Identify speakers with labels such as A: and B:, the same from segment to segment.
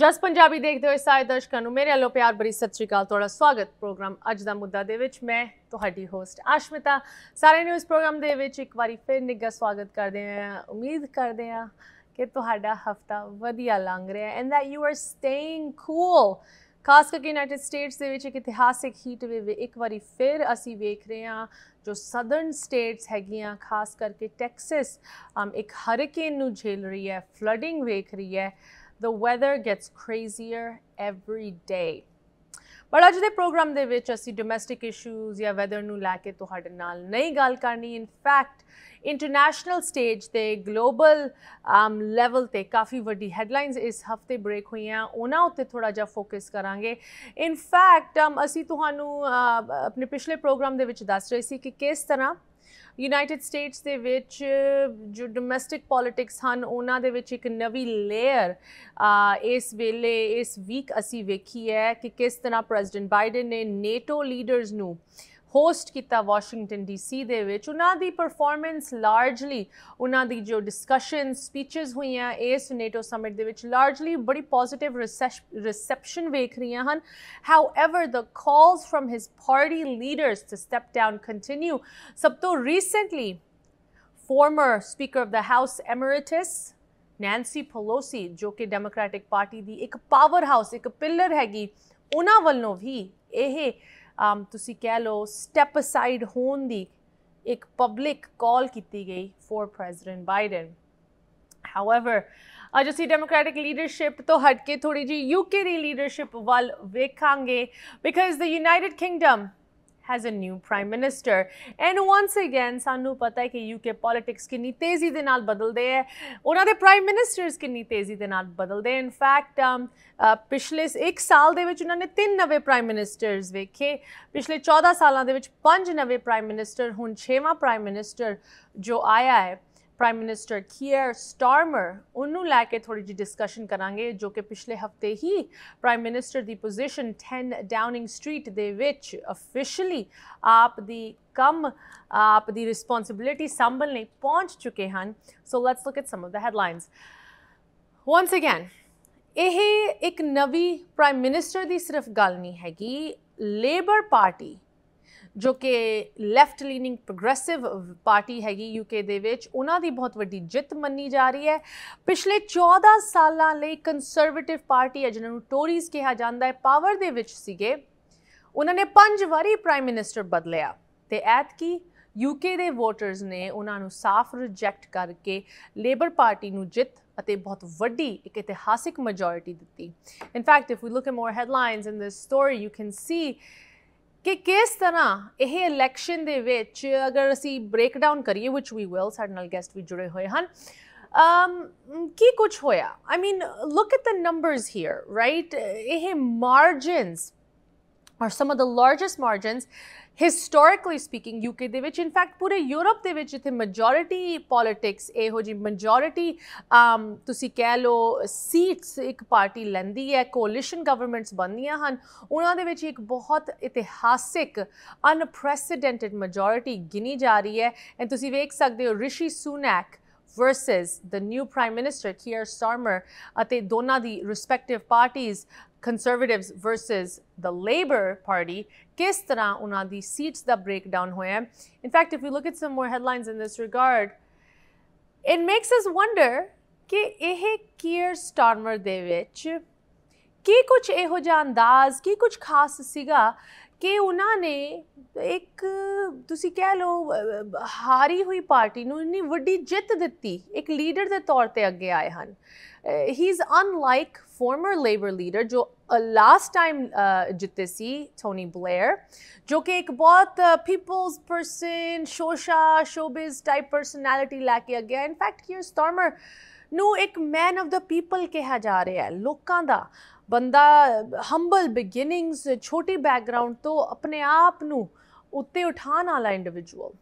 A: ਜਸ ਪੰਜਾਬੀ ਦੇਖਦੇ ਹੋਏ ਸਾਰੇ ਦਰਸ਼ਕਾਂ ਨੂੰ ਮੇਰੇ ਵੱਲੋਂ ਪਿਆਰ ਭਰੀ ਸਤਿ ਸ਼੍ਰੀ ਅਕਾਲ ਤੁਹਾਡਾ ਸਵਾਗਤ ਪ੍ਰੋਗਰਾਮ ਅੱਜ ਦਾ ਮੁੱਦਾ ਦੇ ਵਿੱਚ ਮੈਂ ਤੁਹਾਡੀ ਹੋਸਟ ਆਸ਼ਮਿਤਾ ਸਾਰੇ ਨਿਊਜ਼ ਪ੍ਰੋਗਰਾਮ ਦੇ ਵਿੱਚ ਇੱਕ ਵਾਰੀ ਫਿਰ ਨਿੱਘਾ ਸਵਾਗਤ ਕਰਦੇ ਹਾਂ ਉਮੀਦ ਕਰਦੇ ਹਾਂ ਕਿ ਤੁਹਾਡਾ ਹਫਤਾ ਵਧੀਆ ਲੰਘ ਰਿਹਾ and that you are staying cool ਖਾਸ ਕਰਕੇ ਯੂਨਾਈਟਿਡ ਸਟੇਟਸ ਦੇ ਵਿੱਚ ਇੱਕ ਇਤਿਹਾਸਿਕ ਹੀਟ ਵੇਵ ਇੱਕ ਵਾਰੀ ਫਿਰ ਅਸੀਂ ਵੇਖ ਰਹੇ ਹਾਂ ਜੋ ਸਦਰਨ ਸਟੇਟਸ ਹੈਗੀਆਂ ਖਾਸ ਕਰਕੇ ਟੈਕਸਸ ਇੱਕ ਹਰਕੇਨ ਨੂੰ ਝੇਲ ਰਹੀ ਹੈ ਫਲੱਡਿੰਗ ਵੇਖ ਰਹੀ ਹੈ The weather gets crazier every day. ਪਰ ਅੱਜ ਦੇ ਪ੍ਰੋਗਰਾਮ ਦੇ ਵਿੱਚ ਅਸੀਂ ਡੋਮੈਸਟਿਕ ਇਸ਼ੂਜ਼ ਜਾਂ ਵੈਦਰ ਨੂੰ ਲੈ ਕੇ ਤੁਹਾਡੇ ਨਾਲ ਨਹੀਂ ਗੱਲ ਕਰਨੀ ਇਨ ਫੈਕਟ ਇੰਟਰਨੈਸ਼ਨਲ ਸਟੇਜ ਤੇ ਗਲੋਬਲ ਆਮ ਲੈਵਲ ਤੇ ਕਾਫੀ ਵੱਡੀ ਹੈਡਲਾਈਨਸ ਇਸ ਹਫਤੇ ਬ੍ਰੇਕ ਹੋਈਆਂ ਉਹਨਾਂ ਉੱਤੇ ਥੋੜਾ ਜਿਹਾ ਫੋਕਸ ਕਰਾਂਗੇ ਇਨ ਫੈਕਟ ਅਸੀਂ ਤੁਹਾਨੂੰ ਆਪਣੇ ਪਿਛਲੇ ਪ੍ਰੋਗਰਾਮ ਦੇ ਵਿੱਚ ਦੱਸ ਰਹੇ ਸੀ ਕਿ ਕਿਸ ਤਰ੍ਹਾਂ ਯੂਨਾਈਟਿਡ ਸਟੇਟਸ ਦੇ ਵਿੱਚ ਜੋ ਡੋਮੈਸਟਿਕ ਪੋਲਿਟਿਕਸ ਹਨ ਉਹਨਾਂ ਦੇ ਵਿੱਚ ਇੱਕ ਨਵੀਂ ਲੇਅਰ ਇਸ ਵੇਲੇ ਇਸ ਵੀਕ ਅਸੀਂ ਵੇਖੀ ਹੈ ਕਿ ਕਿਸ ਤਰ੍ਹਾਂ ਪ੍ਰੈਜ਼ੀਡੈਂਟ ਬਾਈਡਨ ਨੇ ਨੇਟੋ ਲੀਡਰਸ ਨੂੰ ਹੋਸਟ ਕੀਤਾ ਵਾਸ਼ਿੰਗਟਨ ਡੀਸੀ ਦੇ ਵਿੱਚ ਉਹਨਾਂ ਦੀ ਪਰਫਾਰਮੈਂਸ ਲਾਰਜਲੀ ਉਹਨਾਂ ਦੀ ਜੋ ਡਿਸਕਸ਼ਨ ਸਪੀਚਸ ਹੋਈਆਂ ਇਸ ਨੇਟੋ ਸਮਿਟ ਦੇ ਵਿੱਚ ਲਾਰਜਲੀ ਬੜੀ ਪੋਜ਼ਿਟਿਵ ਰਿਸੈਪਸ਼ਨ ਵੇਖ ਰਹੀਆਂ ਹਨ however the calls for his party leaders to step down continue ਸਭ ਤੋਂ recently former speaker of the house emeritus Nancy Pelosi ਜੋ ਕਿ ਡੈਮੋਕ੍ਰੈਟਿਕ ਪਾਰਟੀ ਦੀ ਇੱਕ ਪਾਵਰ ਹਾਊਸ ਇੱਕ ਪਿਲਰ ਹੈਗੀ ਉਹਨਾਂ ਵੱਲੋਂ ਵੀ ਇਹ ਤੁਸੀਂ ਕਹਿ ਲਓ ਸਟੈਪ ਅਸਾਈਡ ਹੋਣ ਦੀ ਇੱਕ ਪਬਲਿਕ ਕਾਲ ਕੀਤੀ ਗਈ ਫॉर ਪ੍ਰੈਜ਼ੀਡੈਂਟ ਬਾਈਡਨ ਹਾਊਏਵਰ ਅੱਜ ਅਸੀਂ ਡੈਮੋਕ੍ਰੈਟਿਕ ਲੀਡਰਸ਼ਿਪ ਤੋਂ ਹਟ ਕੇ ਥੋੜੀ ਜੀ ਯੂਕੇ ਦੀ ਲੀਡਰਸ਼ਿਪ ਵੱਲ ਵੇਖਾਂਗੇ because the United Kingdom has a new prime minister and once again ਸਾਨੂੰ ਪਤਾ ਹੈ ਕਿ ਯੂਕੇ ਪੋਲਿਟਿਕਸ ਕਿੰਨੀ ਤੇਜ਼ੀ ਦੇ ਨਾਲ ਬਦਲਦੇ ਹੈ ਉਹਨਾਂ ਦੇ ਪ੍ਰਾਈਮ ਮਿਨਿਸਟਰਸ ਕਿੰਨੀ ਤੇਜ਼ੀ ਦੇ ਨਾਲ ਬਦਲਦੇ ਇਨ ਫੈਕਟ um, ਪਿਛਲੇ 1 ਸਾਲ ਦੇ ਵਿੱਚ ਉਹਨਾਂ ਨੇ ਤਿੰਨ ਨਵੇਂ ਪ੍ਰਾਈਮ ਮਿਨਿਸਟਰਸ ਵੇਖੇ ਪਿਛਲੇ 14 ਸਾਲਾਂ ਦੇ ਵਿੱਚ ਪੰਜ ਨਵੇਂ ਪ੍ਰਾਈਮ ਮਿਨਿਸਟਰ ਹੁਣ 6ਵਾਂ ਪ੍ਰਾਈਮ ਮਿਨਿਸਟਰ ਜੋ ਆਇਆ ਹੈ ਪ੍ਰਾਈਮ ਮਿਨਿਸਟਰ ਕੀਅਰ ਸਟਾਰਮਰ ਉਹਨੂੰ ਲੈ ਕੇ ਥੋੜੀ ਜੀ ਡਿਸਕਸ਼ਨ ਕਰਾਂਗੇ ਜੋ ਕਿ ਪਿਛਲੇ ਹਫਤੇ ਹੀ ਪ੍ਰਾਈਮ ਮਿਨਿਸਟਰ ਦੀ ਪੋਜੀਸ਼ਨ 10 ਡਾਊਨਿੰਗ ਸਟਰੀਟ ਦੇ ਵਿੱਚ ਅਫੀਸ਼ੀਅਲੀ ਆਪ ਦੀ ਕੰਮ ਆਪ ਦੀ ਰਿਸਪੌਂਸਿਬਿਲਿਟੀ ਸੰਭਲ ਨਹੀਂ ਪਹੁੰਚ ਚੁੱਕੇ ਹਨ so let's look at some of the headlines once again ਇਹ ਇੱਕ ਨਵੀਂ ਪ੍ਰਾਈਮ ਮਿਨਿਸਟਰ ਦੀ ਸਿਰਫ ਗੱਲ ਨਹੀਂ ਹੈਗੀ ਲੇਬਰ ਪਾਰਟੀ ਜੋ ਕਿ ਲੈਫਟ ਲੀਨਿੰਗ ਪ੍ਰੋਗਰੈਸਿਵ ਪਾਰਟੀ ਹੈਗੀ ਯੂਕੇ ਦੇ ਵਿੱਚ ਉਹਨਾਂ ਦੀ ਬਹੁਤ ਵੱਡੀ ਜਿੱਤ ਮੰਨੀ ਜਾ ਰਹੀ ਹੈ ਪਿਛਲੇ 14 ਸਾਲਾਂ ਲਈ ਕੰਜ਼ਰਵੇਟਿਵ ਪਾਰਟੀ ਹੈ ਜਿਹਨਾਂ ਨੂੰ ਟੋਰੀਜ਼ ਕਿਹਾ ਜਾਂਦਾ ਹੈ ਪਾਵਰ ਦੇ ਵਿੱਚ ਸੀਗੇ ਉਹਨਾਂ ਨੇ ਪੰਜ ਵਾਰੀ ਪ੍ਰਾਈਮ ਮਿਨਿਸਟਰ ਬਦਲਿਆ ਤੇ ਐਤ ਕੀ ਯੂਕੇ ਦੇ ਵੋਟਰਸ ਨੇ ਉਹਨਾਂ ਨੂੰ ਸਾਫ਼ ਰਿਜੈਕਟ ਕਰਕੇ ਲੇਬਰ ਪਾਰਟੀ ਨੂੰ ਜਿੱਤ ਅਤੇ ਬਹੁਤ ਵੱਡੀ ਇੱਕ ਇਤਿਹਾਸਿਕ ਮੈਜੋਰਿਟੀ ਦਿੱਤੀ in fact if we look at more headlines in this story you can see ਕਿ ਕਿਸ ਤਰ੍ਹਾਂ ਇਹ ਇਲੈਕਸ਼ਨ ਦੇ ਵਿੱਚ ਅਗਰ ਅਸੀਂ ਬ੍ਰੇਕਡਾਊਨ ਕਰੀਏ which we will ਸਾਡੇ ਨਾਲ ਗੈਸਟ ਵੀ ਜੁੜੇ ਹੋਏ ਹਨ um ਕੀ ਕੁਝ ਹੋਇਆ I mean look at the numbers here right ਇਹ margins are some of the largest margins historically speaking UK ਦੇ ਵਿੱਚ ਇਨਫੈਕਟ ਪੂਰੇ ਯੂਰਪ ਦੇ ਵਿੱਚ ਜਿੱਥੇ ਮੈਜੋਰਿਟੀ ਪੋਲਿਟਿਕਸ ਇਹੋ ਜੀ ਮੈਜੋਰਿਟੀ ਤੁਸੀਂ ਕਹਿ ਲੋ ਸੀਟਸ ਇੱਕ ਪਾਰਟੀ ਲੈਂਦੀ ਹੈ ਕੋਲੀਸ਼ਨ ਗਵਰਨਮੈਂਟਸ ਬਣਦੀਆਂ ਹਨ ਉਹਨਾਂ ਦੇ ਵਿੱਚ ਇੱਕ ਬਹੁਤ ਇਤਿਹਾਸਿਕ ਅਨਪ੍ਰੈਸੀਡੈਂਟਡ ਮੈਜੋਰਿਟੀ ਗਿਣੀ ਜਾ ਰਹੀ ਹੈ ਐਂ ਤੁਸੀਂ ਵੇਖ ਸਕਦੇ ਹੋ ਰਿਸ਼ੀ ਸੁਨੈਕ versus the new prime minister Keir Starmer ਅਤੇ ਦੋਨਾਂ ਦੀ respective parties Conservatives versus the Labour party ਕਿਸ ਤਰ੍ਹਾਂ ਉਹਨਾਂ ਦੀ ਸੀਟਸ ਦਾ ਬ੍ਰੇਕਡਾਊਨ ਹੋਇਆ in fact if you look at some more headlines in this regard it makes us wonder ਕਿ ਇਹ ਕੀਅਰ ਸਟਾਰਮਰ ਦੇ ਵਿੱਚ ਕੀ ਕੁਝ ਇਹੋ ਜਿਹਾ ਅੰਦਾਜ਼ ਕੀ ਕੁਝ ਖਾਸ ਸੀਗਾ ਕਿ ਉਹਨਾਂ ਨੇ ਇੱਕ ਤੁਸੀਂ ਕਹਿ ਲਓ ਹਾਰੀ ਹੋਈ ਪਾਰਟੀ ਨੂੰ ਇੰਨੀ ਵੱਡੀ ਜਿੱਤ ਦਿੱਤੀ ਇੱਕ ਲੀਡਰ ਦੇ ਤੌਰ ਤੇ ਅੱਗੇ ਆਏ ਹਨ he is unlike former Labour leader ਜੋ ਲਾਸਟ ਟਾਈਮ ਜਿੱਤੇ ਸੀ ਟੋਨੀ ਬਲੇਅਰ ਜੋ ਕਿ ਇੱਕ ਬਹੁਤ ਪੀਪਲਸ ਪਰਸਨ ਸ਼ੋਸ਼ਾ ਸ਼ੋਬਿਜ਼ ਟਾਈਪ ਪਰਸਨੈਲਿਟੀ ਲੈ ਕੇ ਅੱਗੇ ਆਇਆ ਇਨਫੈਕਟ ਕੀਅਰ ਸਟਾਰਮਰ ਨੂੰ ਇੱਕ ਮੈਨ ਆਫ ਦਾ ਪੀਪਲ ਕਿਹਾ ਜਾ ਰਿਹਾ ਹੈ ਲੋਕਾਂ ਦਾ ਬੰਦਾ ਹੰਬਲ ਬਿਗਿਨਿੰਗਸ ਛੋਟੀ ਬੈਕਗ੍ਰਾਉਂਡ ਤੋਂ ਆਪਣੇ ਆਪ ਨੂੰ ਉੱਤੇ ਉਠਾਉਣ ਵਾਲਾ individual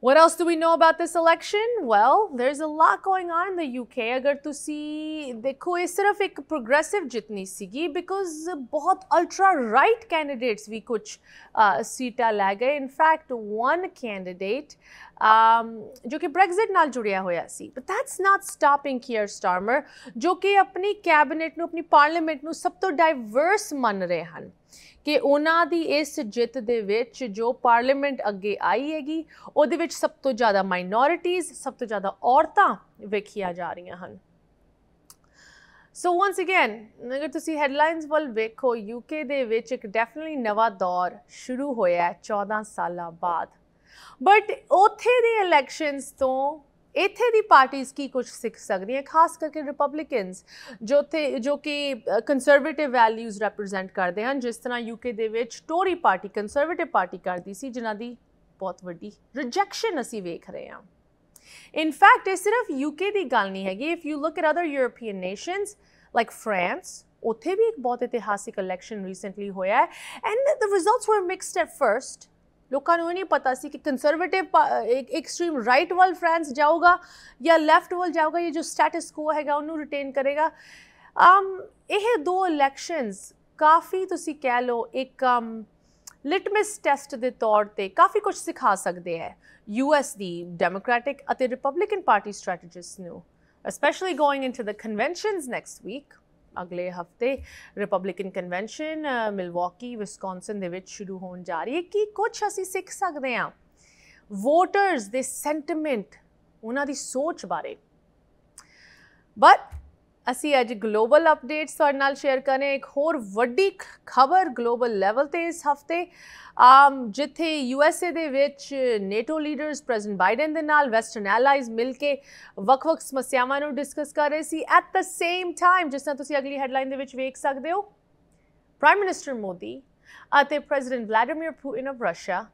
A: What else do we know about this election? Well, there's a lot going on in the UK. Agar to see the sort of a progressive jitni sigi because both ultra right candidates we kuch uh, seeta lage. In fact, one candidate um jo ki Brexit nal judya hoya si. But that's not stopping Keir Starmer jo ki apni cabinet nu apni parliament nu sab to diverse man rahe ਕਿ ਉਹਨਾਂ ਦੀ ਇਸ ਜਿੱਤ ਦੇ ਵਿੱਚ ਜੋ parliament ਅੱਗੇ ਆਈ ਹੈਗੀ ਉਹਦੇ ਵਿੱਚ ਸਭ ਤੋਂ ਜ਼ਿਆਦਾ ਮਾਈਨੋਰਿਟੀਜ਼ ਸਭ ਤੋਂ ਜ਼ਿਆਦਾ ਔਰਤਾਂ ਵੇਖੀਆਂ ਜਾ ਰਹੀਆਂ ਹਨ ਸੋ ਵਾਂਸ ਅਗੇਨ ਅਗਰ ਤੁਸੀਂ ਹੈਡਲਾਈਨਸ ਵੱਲ ਵੇਖੋ ਯੂਕੇ ਦੇ ਵਿੱਚ ਇੱਕ ਡੈਫੀਨਿਟਲੀ ਨਵਾਂ ਦੌਰ ਸ਼ੁਰੂ ਹੋਇਆ 14 ਸਾਲਾਂ ਬਾਅਦ ਬਟ ਉਥੇ ਦੇ ਇਲੈਕਸ਼ਨਸ ਤੋਂ ਇੱਥੇ ਦੀ ਪਾਰਟੀਆਂ ਕੀ ਕੁਝ ਸਿੱਖ ਸਕਦੀਆਂ ਖਾਸ ਕਰਕੇ ਰਿਪਬਲਿਕਨਸ ਜੋ ਤੇ ਜੋ ਕਿ ਕੰਜ਼ਰਵੇਟਿਵ ਵੈਲਿਊਜ਼ ਰਿਪਰੈਜ਼ੈਂਟ ਕਰਦੇ ਹਨ ਜਿਸ ਤਰ੍ਹਾਂ ਯੂਕੇ ਦੇ ਵਿੱਚ ਟੋਰੀ ਪਾਰਟੀ ਕੰਜ਼ਰਵੇਟਿਵ ਪਾਰਟੀ ਕਰਦੀ ਸੀ ਜਿਨ੍ਹਾਂ ਦੀ ਬਹੁਤ ਵੱਡੀ ਰਿਜੈਕਸ਼ਨ ਅਸੀਂ ਵੇਖ ਰਹੇ ਹਾਂ ਇਨ ਫੈਕਟ ਇਹ ਸਿਰਫ ਯੂਕੇ ਦੀ ਗੱਲ ਨਹੀਂ ਹੈਗੀ if you look at other European nations like France ਉੱਥੇ ਵੀ ਇੱਕ ਬਹੁਤ ਇਤਿਹਾਸਿਕ ਇਲੈਕਸ਼ਨ ਰੀਸੈਂਟਲੀ ਹੋਇਆ ਹੈ and the results were mixed at first ਲੋਕਾਂ ਨੂੰ ਨਹੀਂ ਪਤਾ ਸੀ ਕਿ ਕੰਜ਼ਰਵੇਟਿਵ ਇੱਕ ਐਕਸਟ੍ਰੀਮ ਰਾਈਟ ਵੱਲ ਫਰਾਂਸ ਜਾਊਗਾ ਜਾਂ ਲੈਫਟ ਵੱਲ ਜਾਊਗਾ ਇਹ ਜੋ ਸਟੈਟਸ ਕੋ ਹੈਗਾ ਉਹਨੂੰ ਰਿਟੇਨ ਕਰੇਗਾ ਅਮ um, ਇਹ ਦੋ ਇਲੈਕਸ਼ਨਸ ਕਾਫੀ ਤੁਸੀਂ ਕਹਿ ਲਓ ਇੱਕ ਲਿਟਮਸ um, ਟੈਸਟ ਦੇ ਤੌਰ ਤੇ ਕਾਫੀ ਕੁਝ ਸਿਖਾ ਸਕਦੇ ਹੈ ਯੂ ਐਸ ਦੀ ਡੈਮੋਕ੍ਰੈਟਿਕ ਅਤੇ ਰਿਪਬਲਿਕਨ ਪਾਰਟੀ ਸਟ੍ਰੈਟੇਜਿਸਟ ਨੂੰ especially going into the conventions next week ਅਗਲੇ ਹਫਤੇ ਰਿਪਬਲਿਕਨ ਕਨਵੈਨਸ਼ਨ ਮਿਲਵਾਕੀ ਵਿਸਕੌਨਸਨ ਦੇ ਵਿੱਚ ਸ਼ੁਰੂ ਹੋਣ ਜਾ ਰਹੀ ਹੈ ਕਿ ਕੁਝ ਅਸੀਂ ਸਿੱਖ ਸਕਦੇ ਹਾਂ ਵੋਟਰਸ ਦੇ ਸੈਂਟੀਮੈਂਟ ਉਹਨਾਂ ਦੀ ਸੋਚ ਬਾਰੇ ਬਟ ਅਸੀਂ ਅੱਜ ਗਲੋਬਲ ਅਪਡੇਟਸ ਤੁਹਾਡੇ ਨਾਲ ਸ਼ੇਅਰ ਕਰਨੇ ਇੱਕ ਹੋਰ ਵੱਡੀ ਖਬਰ ਗਲੋਬਲ ਲੈਵਲ ਤੇ ਇਸ ਹਫਤੇ ਆਮ ਜਿੱਥੇ ਯੂਐਸਏ ਦੇ ਵਿੱਚ ਨੇਟੋ ਲੀਡਰਸ ਪ੍ਰੈਜ਼ੀਡੈਂਟ ਬਾਈਡਨ ਦੇ ਨਾਲ ਵੈਸਟਰਨ ਐਲਾਈਜ਼ ਮਿਲ ਕੇ ਵੱਖ-ਵੱਖ ਸਮੱਸਿਆਵਾਂ ਨੂੰ ਡਿਸਕਸ ਕਰ ਰਹੇ ਸੀ ਐਟ ਦ ਸੇਮ ਟਾਈਮ ਜਿਸ ਤਰ੍ਹਾਂ ਤੁਸੀਂ ਅਗਲੀ ਹੈਡਲਾਈਨ ਦੇ ਵਿੱਚ ਵੇਖ ਸਕਦੇ ਹੋ ਪ੍ਰਾਈਮ ਮਿਨਿਸਟਰ ਮੋਦੀ ਅਤੇ president Vladimir Putin of Russia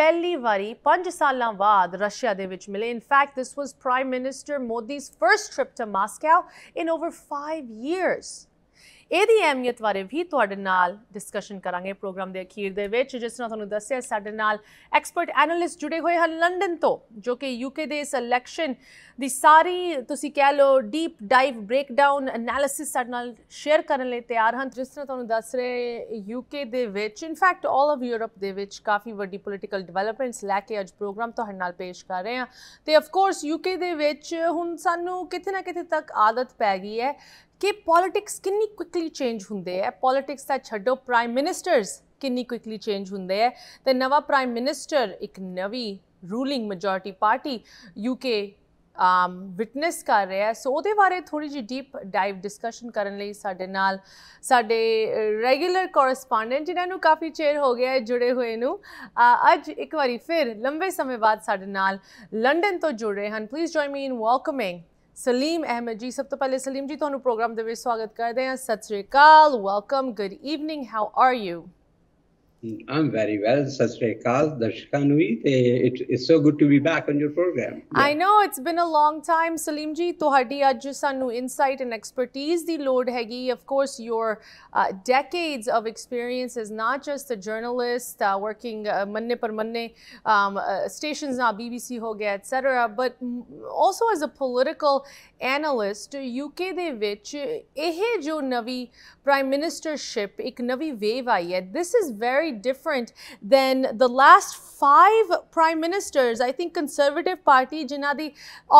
A: ਪਹਿਲੀ ਵਾਰੀ 5 ਸਾਲਾਂ ਬਾਅਦ ਰਸ਼ੀਆ ਦੇ ਵਿੱਚ ਮਿਲੇ in fact this was prime minister Modi's first trip to Moscow in over 5 years ਇਹਦੀ ਅਹਿਮੀਅਤ ਬਾਰੇ ਵੀ ਤੁਹਾਡੇ ਨਾਲ ਡਿਸਕਸ਼ਨ ਕਰਾਂਗੇ ਪ੍ਰੋਗਰਾਮ ਦੇ ਅਖੀਰ ਦੇ ਵਿੱਚ ਜਿਸ ਤਰ੍ਹਾਂ ਤੁਹਾਨੂੰ ਦੱਸਿਆ ਸਾਡੇ ਨਾਲ ਐਕਸਪਰਟ ਐਨਾਲਿਸਟ ਜੁੜੇ ਹੋਏ ਹਨ ਲੰਡਨ ਤੋਂ ਜੋ ਕਿ ਯੂਕੇ ਦੇ ਇਸ ਇਲੈਕਸ਼ਨ ਦੀ ਸਾਰੀ ਤੁਸੀਂ ਕਹਿ ਲਓ ਡੀਪ ਡਾਈਵ ਬ੍ਰੇਕਡਾਊਨ ਐਨਾਲਿਸਿਸ ਸਾਡੇ ਨਾਲ ਸ਼ੇਅਰ ਕਰਨ ਲਈ ਤਿਆਰ ਹਨ ਜਿਸ ਤਰ੍ਹਾਂ ਤੁਹਾਨੂੰ ਦੱਸ ਰਹੇ ਯੂਕੇ ਦੇ ਵਿੱਚ ਇਨਫੈਕਟ ਆਲ ਆਫ ਯੂਰਪ ਦੇ ਵਿੱਚ ਕਾਫੀ ਵੱਡੀ ਪੋਲਿਟੀਕਲ ਡਿਵੈਲਪਮੈਂਟਸ ਲੈ ਕੇ ਅੱਜ ਪ੍ਰੋਗਰਾਮ ਤੁਹਾਡੇ ਨਾਲ ਪੇਸ਼ ਕਰ ਰਹੇ ਹਾਂ ਤੇ ਆਫ ਕੋਰਸ ਯੂਕੇ ਦੇ ਵਿੱਚ ਹੁਣ ਸਾਨੂੰ ਕਿਤੇ ਨਾ ਕਿਤੇ ਤੱਕ ਆਦਤ ਪੈ ਗਈ ਹੈ ਕਿ ਪੋਲਿਟਿਕਸ ਕਿੰਨੀ ਕੁਇਕਲੀ ਚੇਂਜ ਹੁੰਦੇ ਹੈ ਪੋਲਿਟਿਕਸ ਦਾ ਛੱਡੋ ਪ੍ਰਾਈਮ ਮਿਨਿਸਟਰਸ ਕਿੰਨੀ ਕੁਇਕਲੀ ਚੇਂਜ ਹੁੰਦੇ ਹੈ ਤੇ ਨਵਾਂ ਪ੍ਰਾਈਮ ਮਿਨਿਸਟਰ ਇੱਕ ਨਵੀਂ ruling majority party UK um witness ਕਰ ਰਿਹਾ ਸੋ ਉਹਦੇ ਬਾਰੇ ਥੋੜੀ ਜੀ ਡੀਪ ਡਾਈਵ ਡਿਸਕਸ਼ਨ ਕਰਨ ਲਈ ਸਾਡੇ ਨਾਲ ਸਾਡੇ ਰੈਗੂਲਰ ਕੋਰਸਪੋਂਡੈਂਟ ਜਿਨ੍ਹਾਂ ਨੂੰ ਕਾਫੀ ਚੇਰ ਹੋ ਗਿਆ ਹੈ ਜੁੜੇ ਹੋਏ ਨੂੰ ਅੱਜ ਇੱਕ ਵਾਰੀ ਫਿਰ ਲੰਬੇ ਸਮੇਂ ਬਾਅਦ ਸਾਡੇ ਨਾਲ ਲੰਡਨ ਤੋਂ ਜੁੜ ਰਹੇ ਹਨ please join me in welcoming Salim Ahmad ji ਸਭ ਤੋਂ ਪਹਿਲੇ ਸਲੀਮ ਜੀ ਤੁਹਾਨੂੰ ਪ੍ਰੋਗਰਾਮ ਦੇ ਵਿੱਚ ਸਵਾਗਤ ਕਰਦੇ ਹਾਂ ਸਤਿ ਸ੍ਰੀ ਅਕਾਲ welcome good evening how are you
B: I'm very well, Sasrekal, Darshikanuit. It is so good to be back on your program. Yeah.
A: I know it's been a long time, Salim ji. ਤੁਹਾਡੀ ਅੱਜ insight and expertise the Lord Hegi. Of course, your uh, decades of experience is not just a journalist uh, working uh, manne par manne um, uh, stations now, BBC ho etc. But also as a political analyst, UK ਦੇ ਵਿੱਚ ਇਹ jo navi prime ministership ek navi wave I This is very different than the last five prime ministers i think conservative party ਜਿਨ੍ਹਾਂ ਦੀ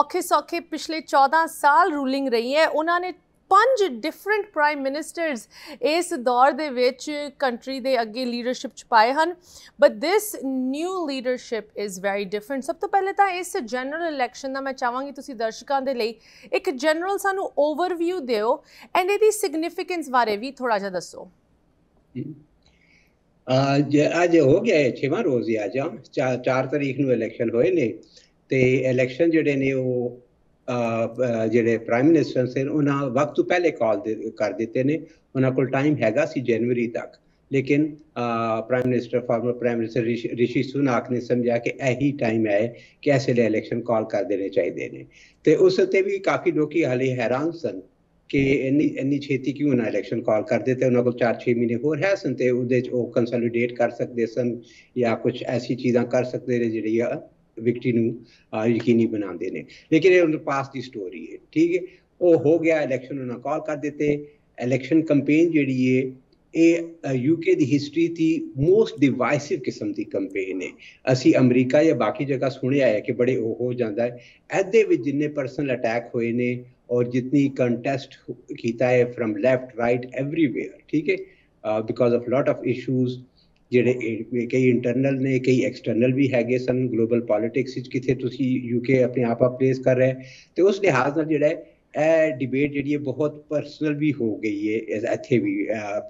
A: ਔਖੇ ਸੌਖੇ ਪਿਛਲੇ 14 ਸਾਲ ruling ਰਹੀ ਹੈ ਉਹਨਾਂ ਨੇ ਪੰਜ ਡਿਫਰੈਂਟ ਪ੍ਰਾਈਮ ਮਿਨਿਸਟਰਸ ਇਸ ਦੌਰ ਦੇ ਵਿੱਚ ਕੰਟਰੀ ਦੇ ਅੱਗੇ ਲੀਡਰਸ਼ਿਪ ਚ ਪਾਏ ਹਨ but this new leadership is very different ਸਭ ਤੋਂ ਪਹਿਲੇ ਤਾਂ ਇਸ ਜਨਰਲ ਇਲੈਕਸ਼ਨ ਦਾ ਮੈਂ ਚਾਹਾਂਗੀ ਤੁਸੀਂ ਦਰਸ਼ਕਾਂ ਦੇ ਲਈ ਇੱਕ ਜਨਰਲ ਸਾਨੂੰ ਓਵਰਵਿਊ ਦਿਓ ਐਂਡ ਇਹਦੀ ਸਿਗਨੀਫੀਕੈਂਸ ਬਾਰੇ ਵੀ ਥੋੜਾ ਜਿਹਾ ਦੱਸੋ
B: ਅੱਜ ਹੋ ਗਿਆ ਹੈ 6ਵਾਂ ਰੋਜ਼ ਹੀ ਅੱਜ ਹਮ 4 ਤਰੀਕ ਨੂੰ ਇਲੈਕਸ਼ਨ ਹੋਏ ਨੇ ਤੇ ਇਲੈਕਸ਼ਨ ਜਿਹੜੇ ਨੇ ਉਹ ਜਿਹੜੇ ਪ੍ਰਾਈਮ ਮਿਨਿਸਟਰ ਸੇ ਉਹਨਾਂ ਵਕਤ ਤੋਂ ਪਹਿਲੇ ਕਾਲ ਕਰ ਦਿੱਤੇ ਨੇ ਉਹਨਾਂ ਕੋਲ ਟਾਈਮ ਹੈਗਾ ਸੀ ਜਨਵਰੀ ਤੱਕ ਲੇਕਿਨ prime minister former prime minister Rishi Sunak ਨੇ ਸਮਝਿਆ ਕਿ ਇਹੀ ਟਾਈਮ ਹੈ ਕਿ ਐਸੇ ਲਈ ਇਲੈਕਸ਼ਨ ਕਾਲ ਕਰ ਦੇਣੇ ਚਾਹੀਦੇ ਨੇ ਤੇ ਉਸ ਤੇ ਵੀ ਕਾਫੀ ਲੋਕੀ ਹਲੇ ਹੈਰਾਨ ਸਨ ਕਿ ਇੰਨੀ ਇੰਨੀ ਛੇਤੀ ਕਿਉਂ ਨਾ ਇਲੈਕਸ਼ਨ ਕਾਲ ਕਰਦੇ ਤੇ ਉਹਨਾਂ ਕੋਲ 4-6 ਮਹੀਨੇ ਹੋਰ ਹੈ ਸਨ ਤੇ ਉਹਦੇ ਚ ਉਹ ਕੰਸੋਲੀਡੇਟ ਕਰ ਸਕਦੇ ਸਨ ਜਾਂ ਕੁਝ ਐਸੀ ਚੀਜ਼ਾਂ ਕਰ ਸਕਦੇ ਨੇ ਜਿਹੜੀ ਆ ਵਿਕਟਰੀ ਨੂੰ ਯਕੀਨੀ ਬਣਾਉਂਦੇ ਨੇ ਲੇਕਿਨ ਇਹ ਉਹਨਾਂ ਪਾਸ ਦੀ ਸਟੋਰੀ ਹੈ ਠੀਕ ਹੈ ਉਹ ਹੋ ਗਿਆ ਇਲੈਕਸ਼ਨ ਉਹਨਾਂ ਕਾਲ ਕਰ ਦਿੱਤੇ ਇਲੈਕਸ਼ਨ ਕੈਂਪੇਨ ਜਿਹੜੀ ਹੈ ਇਹ ਯੂਕੇ ਦੀ ਹਿਸਟਰੀ ਦੀ ਮੋਸਟ ਡਿਵਾਈਸਿਵ ਕਿਸਮ ਦੀ ਕੈਂਪੇਨ ਹੈ ਅਸੀਂ ਅਮਰੀਕਾ ਜਾਂ ਬਾਕੀ ਜਗ੍ਹਾ ਸੁਣਿਆ ਹੈ ਕਿ ਬੜੇ ਉਹ ਹੋ ਜਾਂਦਾ ਹੈ ਐਦੇ ਵਿੱਚ ਜਿੰਨੇ ਪਰਸਨਲ ਅਟੈਕ ਹੋਏ ਨੇ اور جتنی کنٹیسٹ کیتا ہے from left right everywhere ٹھیک ہے because of lot of issues جڑے کئی انٹرنل نے کئی ایکسٹرنل بھی ہے گئے سن گلوبل پالیٹکس کتنے یو کے اپنے آپ پلیس کر رہے ہیں تو اس لحاظ سے جہا ہے ਇਹ ਡਿਬੇਟ ਜਿਹੜੀ ਹੈ ਬਹੁਤ ਪਰਸਨਲ ਵੀ ਹੋ ਗਈ ਹੈ ਇੱਥੇ ਵੀ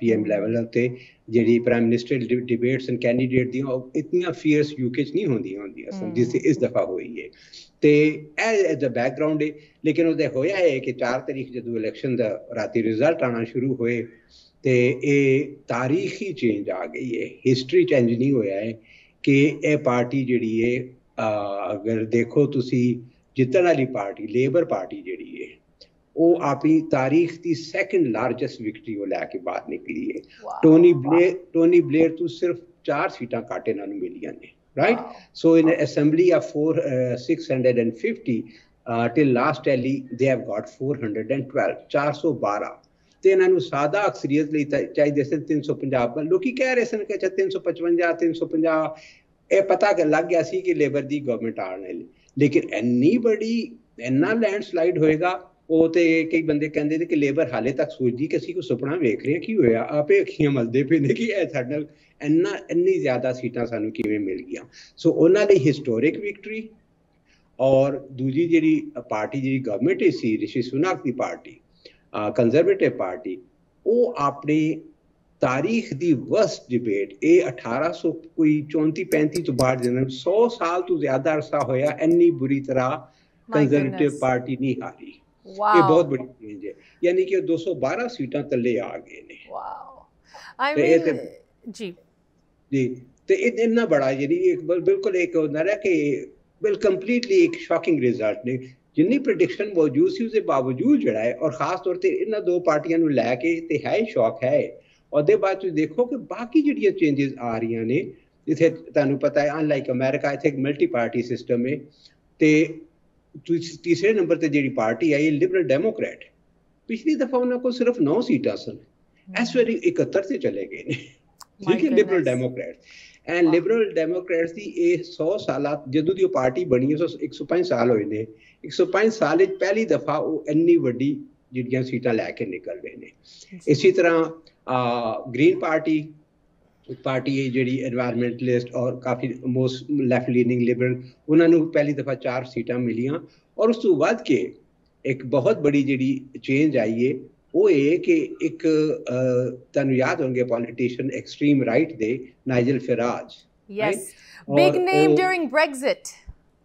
B: ਪੀਐਮ ਲੈਵਲ ਉੱਤੇ ਜਿਹੜੀ prime minister debates and candidate ਦੀ ਉਹ ਇਤਨੀਆਂ ਫੀਅਰਸ ਯੂਕੇ 'ਚ ਨਹੀਂ ਹੁੰਦੀਆਂ ਹੁੰਦੀਆਂ ਜਿਸ ਇਸ ਦਫਾ ਹੋਈ ਹੈ ਤੇ ਇਹ ਦਾ ਬੈਕਗ੍ਰਾਉਂਡ ਹੈ ਲੇਕਿਨ ਉਹਦੇ ਹੋਇਆ ਹੈ ਕਿ 4 ਤਰੀਕ ਜਦੋਂ ਇਲੈਕਸ਼ਨ ਦਾ ਰਾਤੀ ਰਿਜ਼ਲਟ ਆਣਾ ਸ਼ੁਰੂ ਹੋਏ ਤੇ ਇਹ ਤਾਰੀਖੀ ਚੇਂਜ ਆ ਗਈ ਹੈ ਹਿਸਟਰੀ ਚੇਂਜ ਨਹੀਂ ਹੋਇਆ ਹੈ ਕਿ ਇਹ ਪਾਰਟੀ ਜਿਹੜੀ ਹੈ ਅਗਰ ਦੇਖੋ ਤੁਸੀਂ ਜਿੱਤਣ ਵਾਲੀ ਪਾਰਟੀ ਲੇਬਰ ਪਾਰਟੀ ਜਿਹੜੀ ਹੈ ਉਹ ਆਪਣੀ ਤਾਰੀਖ ਦੀ ਸੈਕੰਡ ਲਾਰਜੈਸਟ ਵਿਕਟਰੀ ਉਹ ਲੈ ਕੇ ਬਾਹਰ ਨਿਕਲੀ ਹੈ ਟੋਨੀ ਬਲੇਅਰ ਟੋਨੀ ਬਲੇਅਰ ਤੋਂ ਸਿਰਫ 4 ਸੀਟਾਂ ਕਾਟੇ ਨਾਲ ਮਿਲੀਆਂ ਨੇ right so in assembly of 4 650 till last tally they have got 412 412 ਤੇ ਇਹਨਾਂ ਨੂੰ ਸਾਦਾ ਅਕਸਰੀਅਤ ਲਈ ਚਾਹੀਦੇ ਸੀ 350 ਲੋਕੀ ਕਹਿ ਰਹੇ ਸਨ ਕਿ 355 350 ਇਹ ਪਤਾ ਕਿ ਲੱਗ ਗਿਆ ਸੀ ਕਿ ਲੇਬਰ ਦੀ ਗਵਰਨਮੈਂਟ ਆਣ ਵਾਲੀ ਲੇਕਿਨ ਐਨੀ ਬੜੀ ਇੰਨਾ ਲੈਂਡਸਲਾਈਡ ਹੋਏਗਾ ਉਹ ਤੇ ਕਈ ਬੰਦੇ ਕਹਿੰਦੇ ਨੇ ਕਿ ਲੇਬਰ ਹਾਲੇ ਤੱਕ ਸੋਚਦੀ ਕਿ ਅਸੀਂ ਕੋਈ ਸੁਪਨਾ ਵੇਖ ਰਹੇ ਹਾਂ ਕੀ ਹੋਇਆ ਆਪੇ ਅੱਖੀਆਂ ਮਲਦੇ ਪਏ ਨੇ ਕਿ ਇਹ ਸਾਡੇ ਨਾਲ ਇੰਨਾ ਇੰਨੀ ਜ਼ਿਆਦਾ ਸੀਟਾਂ ਸਾਨੂੰ ਕਿਵੇਂ ਮਿਲ ਗਈਆਂ ਸੋ ਉਹਨਾਂ ਦੀ ਹਿਸਟੋਰਿਕ ਵਿਕਟਰੀ ਔਰ ਦੂਜੀ ਜਿਹੜੀ ਪਾਰਟੀ ਜਿਹੜੀ ਗਵਰਨਮੈਂਟ ਸੀ ਰਿਸ਼ੀ ਸੁਨਾਕ ਦੀ ਪਾਰਟੀ ਕੰਜ਼ਰਵੇਟਿਵ ਪਾਰਟੀ ਉਹ ਆਪਣੀ ਤਾਰੀਖ ਦੀ ਵਸ ਡਿਬੇਟ ਇਹ 1800 ਕੋਈ 34 35 ਤੋਂ ਬਾਅਦ ਜਨਮ 100 ਸਾਲ ਤੋਂ ਜ਼ਿਆਦਾ ਅਰਸਾ ਹੋਇਆ ਇੰਨੀ ਬੁਰੀ ਤਰ੍ਹਾਂ
A: ਕੰਜ਼ਰਵੇਟਿਵ ਪਾਰਟੀ ਨਹੀਂ ਹਾਰੀ ਇਹ ਬਹੁਤ ਬੜੀ
B: ਚੇਂਜ ਹੈ ਯਾਨੀ ਕਿ 212 ਸੀਟਾਂ ਥੱਲੇ ਆ ਗਏ ਨੇ ਵਾਓ
A: ਆਈ ਮੀਨ ਜੀ
B: ਜੀ ਤੇ ਇਹ ਇੰਨਾ ਬੜਾ ਜਿਹੜੀ ਇੱਕ ਬਿਲਕੁਲ ਇੱਕ ਹੁੰਦਾ ਰਿਹਾ ਕਿ ਬਿਲ ਕੰਪਲੀਟਲੀ ਇੱਕ ਸ਼ੌਕਿੰਗ ਰਿਜ਼ਲਟ ਨੇ ਜਿੰਨੀ ਪ੍ਰੈਡਿਕਸ਼ਨ ਮੌਜੂਦ ਸੀ ਉਸਦੇ ਬਾਵਜੂਦ ਜਿਹੜਾ ਹੈ ਔਰ ਖਾਸ ਤੌਰ ਤੇ ਇਹਨਾਂ ਦੋ ਪਾਰਟੀਆਂ ਨੂੰ ਲੈ ਕੇ ਤੇ ਹੈ ਸ਼ੌਕ ਹੈ ਉਹਦੇ ਬਾਅਦ ਤੁਸੀਂ ਦੇਖੋ ਕਿ ਬਾਕੀ ਜਿਹੜੀਆਂ ਚੇਂਜਸ ਆ ਰਹੀਆਂ ਨੇ ਜਿੱਥੇ ਤੁਹਾਨੂੰ ਪਤਾ ਹੈ ਅਨਲਾਈਕ ਅਮਰੀਕਾ ਇਥੇ ਇੱਕ ਮਲਟੀ ਪਾਰਟੀ ਸਿਸਟਮ ਹੈ ਤੇ ਤੀਸਰੇ ਨੰਬਰ ਤੇ ਜਿਹੜੀ ਪਾਰਟੀ ਆਈ ਲਿਬਰਲ ਡੈਮੋਕ੍ਰੈਟ ਪਿਛਲੀ ਦਫਾ ਉਹਨਾਂ ਕੋਲ ਸਿਰਫ 9 ਸੀਟਾਂ ਸਨ ਇਸ ਵਾਰੀ 71 ਤੇ ਚਲੇ ਗਏ ਨੇ ਠੀਕ ਹੈ liberal democrat and liberal democrats ਦੀ ਇਹ 100 ਸਾਲਾਂ ਜਦੋਂ ਦੀ ਉਹ ਪਾਰਟੀ ਬਣੀ ਉਸ 105 ਸਾਲ ਹੋਏ ਨੇ 105 ਸਾਲ ਵਿੱਚ ਪਹਿਲੀ ਦਫਾ ਉਹ ਇੰਨੀ ਵੱਡੀ ਜਿਹੜੀਆਂ ਸੀਟਾਂ ਲੈ ਕੇ ਨਿਕਲ ਰਹੇ ਨੇ ਇਸੇ ਤਰ੍ਹਾਂ ਗ੍ਰੀਨ ਪਾਰਟੀ ਇੱਕ ਪਾਰਟੀ ਹੈ ਜਿਹੜੀ এনवायरमेंटलिस्ट ਔਰ ਕਾਫੀ ਮੋਸਟ ਲੈਫਟ ਲੀਨਿੰਗ ਲਿਬਰਲ ਉਹਨਾਂ ਨੂੰ ਪਹਿਲੀ ਦਫਾ 4 ਸੀਟਾਂ ਮਿਲੀਆਂ ਔਰ ਉਸ ਤੋਂ ਬਾਅਦ ਕੇ ਇੱਕ ਬਹੁਤ ਬੜੀ ਜਿਹੜੀ ਚੇਂਜ ਆਈ ਹੈ ਉਹ ਇਹ ਕਿ ਇੱਕ ਤੁਹਾਨੂੰ ਯਾਦ ਹੋਣਗੇ ਪੋਲੀਟੀਸ਼ੀਅਨ ਐਕਸਟ੍ਰੀਮ ਰਾਈਟ ਦੇ Nigel Farage
A: yes big name during Brexit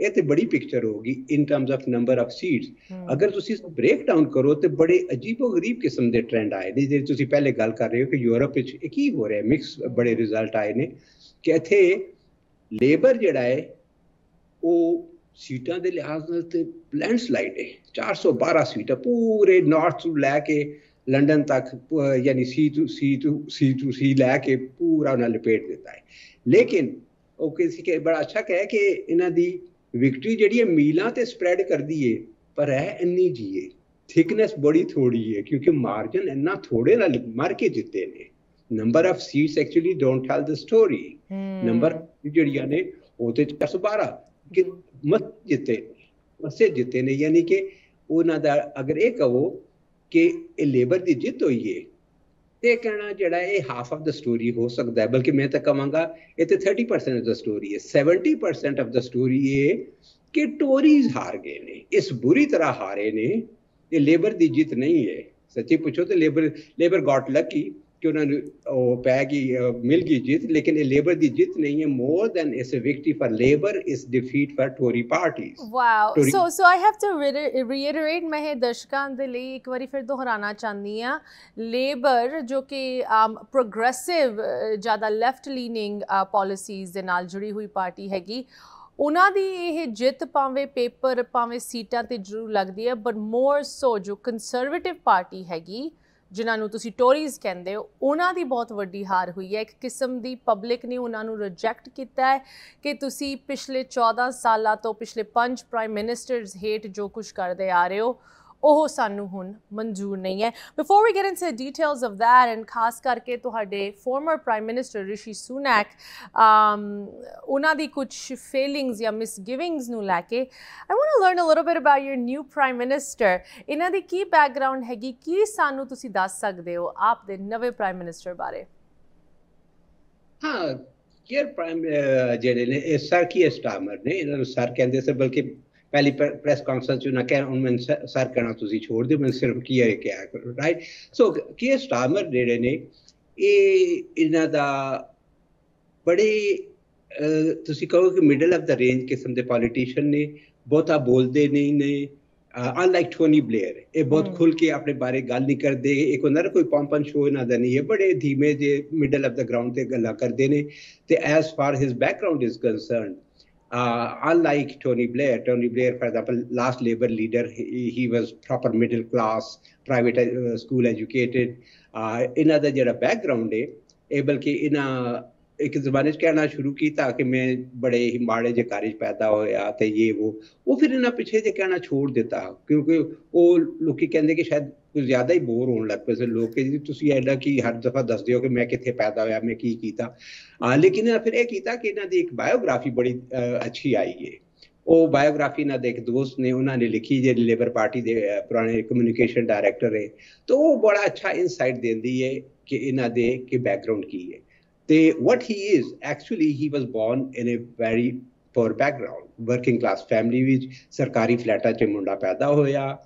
B: ਇਹ ਤੇ ਬੜੀ ਪਿਕਚਰ ਹੋਗੀ in terms of number of seats ਅਗਰ ਤੁਸੀਂ ਇਸ ਨੂੰ ਬ੍ਰੇਕ ਡਾਊਨ ਕਰੋ ਤੇ ਬੜੇ ਅਜੀਬੋ ਗਰੀਬ ਕਿਸਮ ਦੇ ਟ੍ਰੈਂਡ ਆਏ ਨੇ ਜਿਹੜੇ ਤੁਸੀਂ ਪਹਿਲੇ ਗੱਲ ਕਰ ਰਹੇ ਹੋ ਕਿ ਯੂਰਪ ਵਿੱਚ ਕੀ ਹੋ ਰਿਹਾ ਹੈ ਮਿਕਸ ਬੜੇ ਰਿਜ਼ਲਟ ਆਏ ਨੇ ਕਿ ਇੱਥੇ ਲੇਬਰ ਜਿਹੜਾ ਹੈ ਉਹ ਸੀਟਾਂ ਦੇ ਲਿਹਾਜ਼ ਨਾਲ ਤੇ ਲੈਂਡ ਸਲਾਈਡ ਹੈ 412 ਸੀਟਾਂ ਪੂਰੇ ਨਾਰਥ ਤੋਂ ਲੈ ਕੇ ਲੰਡਨ ਤੱਕ ਯਾਨੀ sea to sea to sea to sea ਲੈ ਕੇ ਪੂਰਾ ਉਹਨਾਂ ਲਪੇਟ ਦਿੱਤਾ ਹੈ ਲੇਕਿਨ ਉਹ ਕਿਸੇ ਕੇ ਬੜਾ ਅੱਛਾ ਕਹੇ ਕਿ ਇਹਨਾਂ ਦੀ ਵਿਕਟਰੀ ਜਿਹੜੀ ਹੈ ਮੀਲਾਂ ਤੇ ਸਪਰੈਡ ਕਰਦੀ ਏ ਪਰ ਐ ਇੰਨੀ ਜੀਏ ਥਿਕਨੈਸ ਬੜੀ ਥੋੜੀ ਏ ਕਿਉਂਕਿ ਮਾਰਜਨ ਇੰਨਾ ਥੋੜੇ ਨਾਲ ਮਾਰ ਕੇ ਜਿੱਤੇ ਨੇ number of seats actually don't tell the story number ਜਿਹੜੀਆਂ ਨੇ ਉਹ ਤੇ 412 ਕਿ ਮਤ ਜਿੱਤੇ ਮਸੇ ਜਿੱਤੇ ਨੇ ਯਾਨੀ ਕਿ ਉਹਨਾਂ ਦਾ ਅਗਰ ਇਹ ਕਹੋ ਕਿ ਇਹ ਲੇਬਰ ਦੀ ਜਿੱਤ ਹੋਈ ਏ ਤੇ ਕਹਿਣਾ ਜਿਹੜਾ ਇਹ ਹਾਫ ਆਫ ਦਾ ਸਟੋਰੀ ਹੋ ਸਕਦਾ ਹੈ ਬਲਕਿ ਮੈਂ ਤਾਂ ਕਹਾਂਗਾ ਇਹ ਤੇ 30% ਆਫ ਦਾ ਸਟੋਰੀ ਹੈ 70% ਆਫ ਦਾ ਸਟੋਰੀ ਇਹ ਕਿ ਟੋਰੀਜ਼ ਹਾਰ ਗਏ ਨੇ ਇਸ ਬੁਰੀ ਤਰ੍ਹਾਂ ਹਾਰੇ ਨੇ ਇਹ ਲੇਬਰ ਦੀ ਜਿੱਤ ਨਹੀਂ ਹੈ ਸੱਚੀ ਪੁੱਛੋ ਤੇ ਲੇਬਰ ਲੇਬਰ ਗਾਟ ਲੱਕੀ ਕਿ ਉਹਨਾਂ ਨੂੰ ਉਹ ਪੈ ਗਈ ਮਿਲ ਗਈ ਜਿੱਤ ਲੇਕਿਨ ਇਹ ਲੇਬਰ ਦੀ ਜਿੱਤ ਨਹੀਂ ਹੈ more than is a victory for labour is defeat for Tory parties
A: wow so so I have to reiterate ਮੈਂ ਇਹ ਦਰਸ਼ਕਾਂ ਦੇ ਲਈ ਇੱਕ ਵਾਰੀ ਫਿਰ ਦੁਹਰਾਣਾ ਚਾਹੁੰਦੀ ਆ ਲੇਬਰ ਜੋ ਕਿ ਪ੍ਰੋਗਰੈਸਿਵ ਜ਼ਿਆਦਾ ਲੈਫਟ ਲੀਨਿੰਗ ਪਾਲਿਸੀਜ਼ ਦੇ ਨਾਲ ਜੁੜੀ ਹੋਈ ਪਾਰਟੀ ਹੈਗੀ ਉਹਨਾਂ ਦੀ ਇਹ ਜਿੱਤ ਪਾਵੇਂ ਪੇਪਰ ਪਾਵੇਂ ਸੀਟਾਂ ਤੇ ਜ਼ਰੂਰ ਲੱਗਦੀ ਹੈ ਬਟ ਮੋਰ ਸੋ ਜੋ ਕੰਜ਼ਰਵੇਟਿਵ ਪਾਰਟੀ ਹੈਗੀ ਜਿਨ੍ਹਾਂ ਨੂੰ ਤੁਸੀਂ ਟੋਰੀਜ਼ ਕਹਿੰਦੇ ਹੋ ਉਹਨਾਂ ਦੀ ਬਹੁਤ ਵੱਡੀ ਹਾਰ ਹੋਈ ਹੈ ਇੱਕ ਕਿਸਮ ਦੀ ਪਬਲਿਕ ਨੇ ਉਹਨਾਂ ਨੂੰ ਰਿਜੈਕਟ ਕੀਤਾ ਹੈ ਕਿ ਤੁਸੀਂ ਪਿਛਲੇ 14 ਸਾਲਾਂ ਤੋਂ ਪਿਛਲੇ ਪੰਜ ਪ੍ਰਾਈਮ ਮਿਨਿਸਟਰਸ ਹੇਠ ਜੋ ਕੁਝ ਕਰਦੇ ਆ ਰਹੇ ਹੋ ਉਹ ਸਾਨੂੰ ਹੁਣ ਮਨਜ਼ੂਰ ਨਹੀਂ ਹੈ before we get into details of that and ਖਾਸ ਕਰਕੇ ਤੁਹਾਡੇ former prime minister Rishi um ਉਹਨਾਂ ਦੀ ਕੁਝ ਫੇਲਿੰਗਸ ਜਾਂ ਮਿਸਗਿਵਿੰਗਸ ਨੂੰ ਲੈ ਕੇ I want to learn a little bit about your new prime minister ਇਹਨਾਂ ਦੀ ਕੀ ਬੈਕਗ੍ਰਾਉਂਡ ਹੈਗੀ ਕੀ ਸਾਨੂੰ ਤੁਸੀਂ ਦੱਸ ਸਕਦੇ ਹੋ ਆਪ ਦੇ ਨਵੇਂ ਪ੍ਰਾਈਮ ਮਿਨਿਸਟਰ ਬਾਰੇ ਹਾਂ
B: ਕੀਰ ਪ੍ਰਾਈਮ ਜਿਹੜੇ ਨੇ ਇਹ ਕੀ ਸਟਾਮਰ ਨੇ ਇਹਨਾਂ ਨੂੰ ਸਰ ਕਹਿੰਦੇ ਸੀ ਬਲਕਿ ਪਹਿਲੀ ਪ੍ਰੈਸ कॉन्फ्रेंस में उन्हें कहना ਮੈਂ ਸਰ कहना ਤੁਸੀਂ ਛੋੜ ਦਿਓ ਮੈਂ ਸਿਰਫ ਕੀ ਹੈ ਕਿ ਰਾਈਟ ਸੋ ਕੀ ਸਟਾਰਮਰ ਜਿਹੜੇ ਨੇ ਇਹ ਇਹਨਾਂ ਦਾ ਬੜੇ ਤੁਸੀਂ ਕਹੋ ਕਿ ਮਿਡਲ ਆਫ ਦਾ ਰੇਂਜ ਕਿਸਮ ਦੇ ਪੋਲੀਟੀਸ਼ੀਅਨ ਨੇ ਬਹੁਤਾ ਬੋਲਦੇ ਨਹੀਂ ਨੇ ਅਨਲਾਈਕ ਟੋਨੀ ਬਲੇਅਰ ਇਹ ਬਹੁਤ ਖੁੱਲ ਕੇ ਆਪਣੇ ਬਾਰੇ ਗੱਲ ਨਹੀਂ ਕਰਦੇ ਇੱਕ ਉਹਨਾਂ ਦਾ ਕੋਈ ਪੰਪਨ ਸ਼ੋ ਨਾ ਦਾ ਨਹੀਂ ਹੈ ਬੜੇ ਧੀਮੇ ਜੇ ਮਿਡਲ ਆਫ ਦਾ ਗਰਾਊਂਡ ਤੇ ਗੱਲਾਂ ਕਰਦੇ ਨੇ ਤੇ as far his background is concerned Uh, unlike Tony in like Tony Blair Tony Blair for example he, labour leader he was proper middle class private school educated انہیں جڑا back ground ہے یہ بلکہ انہیں ایک زمانے کہنا شروع کیتا کہ میں بڑے ہی ماڑے کارج پیدا تے یہ وہ پھر انہیں پیچھے جے کہنا چھوڑ دیتا کیونکہ وہ لوکی کہندے کہ شاید ਕੁਝ ਜ਼ਿਆਦਾ ਹੀ ਬੋਰ ਹੋਣ ਲੱਗ ਪਏ ਸੇ ਲੋਕ ਜੀ ਤੁਸੀਂ ਐਡਾ ਕੀ ਹਰ ਦਫਾ ਦੱਸਦੇ ਹੋ ਕਿ ਮੈਂ ਕਿੱਥੇ ਪੈਦਾ ਹੋਇਆ ਮੈਂ ਕੀ ਕੀਤਾ ਆ ਲੇਕਿਨ ਫਿਰ ਇਹ ਕੀਤਾ ਕਿ ਇਹਨਾਂ ਦੀ ਇੱਕ ਬਾਇਓਗ੍ਰਾਫੀ ਬੜੀ ਅੱਛੀ ਆਈ ਹੈ ਉਹ ਬਾਇਓਗ੍ਰਾਫੀ ਨਾ ਦੇਖ ਇੱਕ ਦੋਸਤ ਨੇ ਉਹਨਾਂ ਨੇ ਲਿਖੀ ਜੇ ਲੇਬਰ ਪਾਰਟੀ ਦੇ ਪੁਰਾਣੇ ਕਮਿਊਨੀਕੇਸ਼ਨ ਡਾਇਰੈਕਟਰ ਹੈ ਤਾਂ ਉਹ ਬੜਾ ਅੱਛਾ ਇਨਸਾਈਟ ਦਿੰਦੀ ਹੈ ਕਿ ਇਹਨਾਂ ਦੇ ਕਿ ਬੈਕਗ੍ਰਾਉਂਡ ਕੀ ਹੈ ਤੇ what he is actually he was born in a very poor background working class family ਵਿੱਚ ਸਰਕਾਰੀ ਫਲੈਟਾਂ 'ਚ ਮੁੰਡਾ ਪੈਦਾ ਹੋਇਆ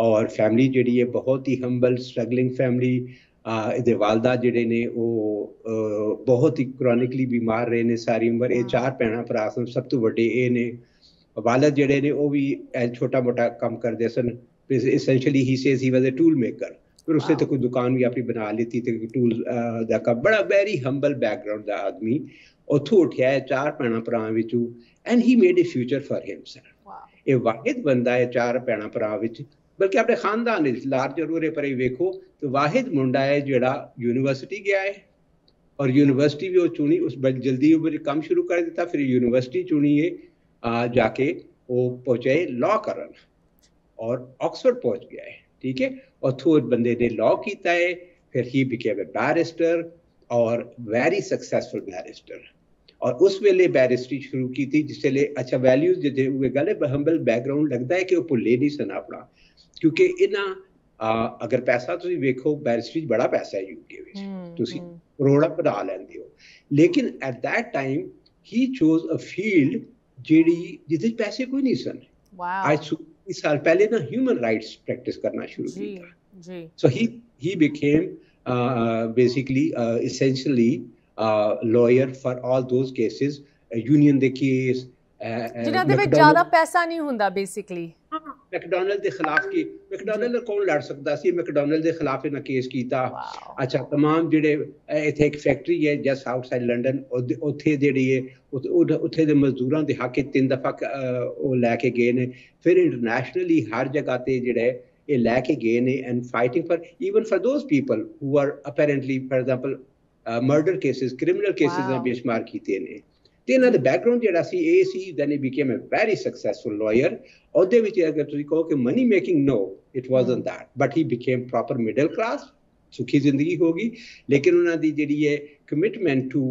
B: ਔਰ ਫੈਮਿਲੀ ਜਿਹੜੀ ਹੈ ਬਹੁਤ ਹੀ ਹੰਬਲ ਸਟਰਗਲਿੰਗ ਫੈਮਿਲੀ ਆ ਇਹਦੇ ਵਾਲਦਾ ਜਿਹੜੇ ਨੇ ਉਹ ਬਹੁਤ ਹੀ ਕ੍ਰੋਨਿਕਲੀ ਬਿਮਾਰ ਰਹੇ ਨੇ ਸਾਰੀ ਉਮਰ ਇਹ ਚਾਰ ਪੈਣਾ ਭਰਾ ਸਨ ਸਭ ਤੋਂ ਵੱਡੇ ਇਹ ਨੇ ਵਾਲਦ ਜਿਹੜੇ ਨੇ ਉਹ ਵੀ ਛੋਟਾ ਮੋਟਾ ਕੰਮ ਕਰਦੇ ਸਨ essentially he says he was a tool maker ਫਿਰ ਉਸੇ ਤੇ ਕੋਈ ਦੁਕਾਨ ਵੀ ਆਪਣੀ ਬਣਾ ਲਈਤੀ ਤੇ ਟੂਲ ਦਾ ਕਾ ਬੜਾ ਵੈਰੀ ਹੰਬਲ ਬੈਕਗ੍ਰਾਉਂਡ ਦਾ ਆਦਮੀ ਉਥੋਂ ਉੱਠਿਆ ਚਾਰ ਪੈਣਾ ਭਰਾਵਾਂ ਵਿੱਚੋਂ and he made a future for himself ਇਹ ਵਾਹਿਦ ਬੰਦਾ ਹੈ ਚਾਰ ਪੈਣਾ ਭਰਾ ਵਿੱਚ بلکہ اپنے خاندان لارج لارجر پر واحد منڈا ہے یونیورسٹی گیا ہے اور یونیورسٹی بھی چنی جلدی دیتا پھر یونیورسٹی چونی ہے جا کے لا کر بندے نے لا کیتا ہے بیرسٹر اور ویری سکسیسفل بیرسٹر اور اس ویلے بیرسٹری شروع کی جسے اچھا ویلوز بیک گراؤنڈ لگتا ہے کہ وہ پے نہیں سنا اپنا ਕਿਉਂਕਿ ਇਹਨਾਂ ਅਗਰ ਪੈਸਾ ਤੁਸੀਂ ਵੇਖੋ ਬੈਰਿਸਟਰੀ ਬੜਾ ਪੈਸਾ ਹੈ ਯੂਕੇ ਵਿੱਚ ਤੁਸੀਂ ਕਰੋੜਾ ਬਣਾ ਲੈਂਦੇ ਹੋ ਲੇਕਿਨ at that time he chose a field ਜਿਹੜੀ ਜਿੱਥੇ ਪੈਸੇ ਕੋਈ ਨਹੀਂ ਸਨ ਵਾਓ ਆਈ ਸੋ ਇਸ ਸਾਲ ਪਹਿਲੇ ਨਾ ਹਿਊਮਨ ਰਾਈਟਸ ਪ੍ਰੈਕਟਿਸ ਕਰਨਾ ਸ਼ੁਰੂ ਕੀਤਾ ਜੀ so he he became basically essentially lawyer for all those cases union ਦੇ ਕੇਸ ਜਿਨ੍ਹਾਂ ਦੇ ਵਿੱਚ ਜ਼ਿਆਦਾ
A: ਪੈਸਾ ਨਹੀਂ ਹੁੰਦਾ ਬੇਸਿਕਲੀ
B: ਮੈਕਡੋਨਲਡ ਦੇ ਖਿਲਾਫ ਕੀ ਮੈਕਡੋਨਲਡ ਕੋਲ ਲੜ ਸਕਦਾ ਸੀ ਮੈਕਡੋਨਲਡ ਦੇ ਖਿਲਾਫ ਇਹਨਾਂ ਕੇਸ ਕੀਤਾ ਅੱਛਾ तमाम ਜਿਹੜੇ ਇੱਥੇ ਇੱਕ ਫੈਕਟਰੀ ਹੈ ਜਸ ਆਊਟਸਾਈਡ ਲੰਡਨ ਉੱਥੇ ਜਿਹੜੀ ਹੈ ਉੱਥੇ ਦੇ ਮਜ਼ਦੂਰਾਂ ਦੇ ਹੱਕ ਤਿੰਨ ਦਫਾ ਉਹ ਲੈ ਕੇ ਗਏ ਨੇ ਫਿਰ ਇੰਟਰਨੈਸ਼ਨਲੀ ਹਰ ਜਗ੍ਹਾ ਤੇ ਜਿਹੜੇ ਇਹ ਲੈ ਕੇ ਗਏ ਨੇ and fighting for even for those people who are apparently for example murder cases criminal cases ਦਾ ਬੇਸ਼ਮਾਰ ਕੀਤੇ ਨੇ ਤੇ ਇਹਨਾਂ ਦਾ ਬੈਕਗ੍ਰਾਉਂਡ ਜਿਹੜਾ ਸੀ ਇਹ ਸੀ then he became a very successful lawyer ਉਹਦੇ ਵਿੱਚ ਅਗਰ ਤੁਸੀਂ ਕਹੋ ਕਿ money making no it wasn't that but he became proper middle class ਸੁਖੀ ਜ਼ਿੰਦਗੀ ਹੋਗੀ ਲੇਕਿਨ ਉਹਨਾਂ ਦੀ ਜਿਹੜੀ ਹੈ commitment to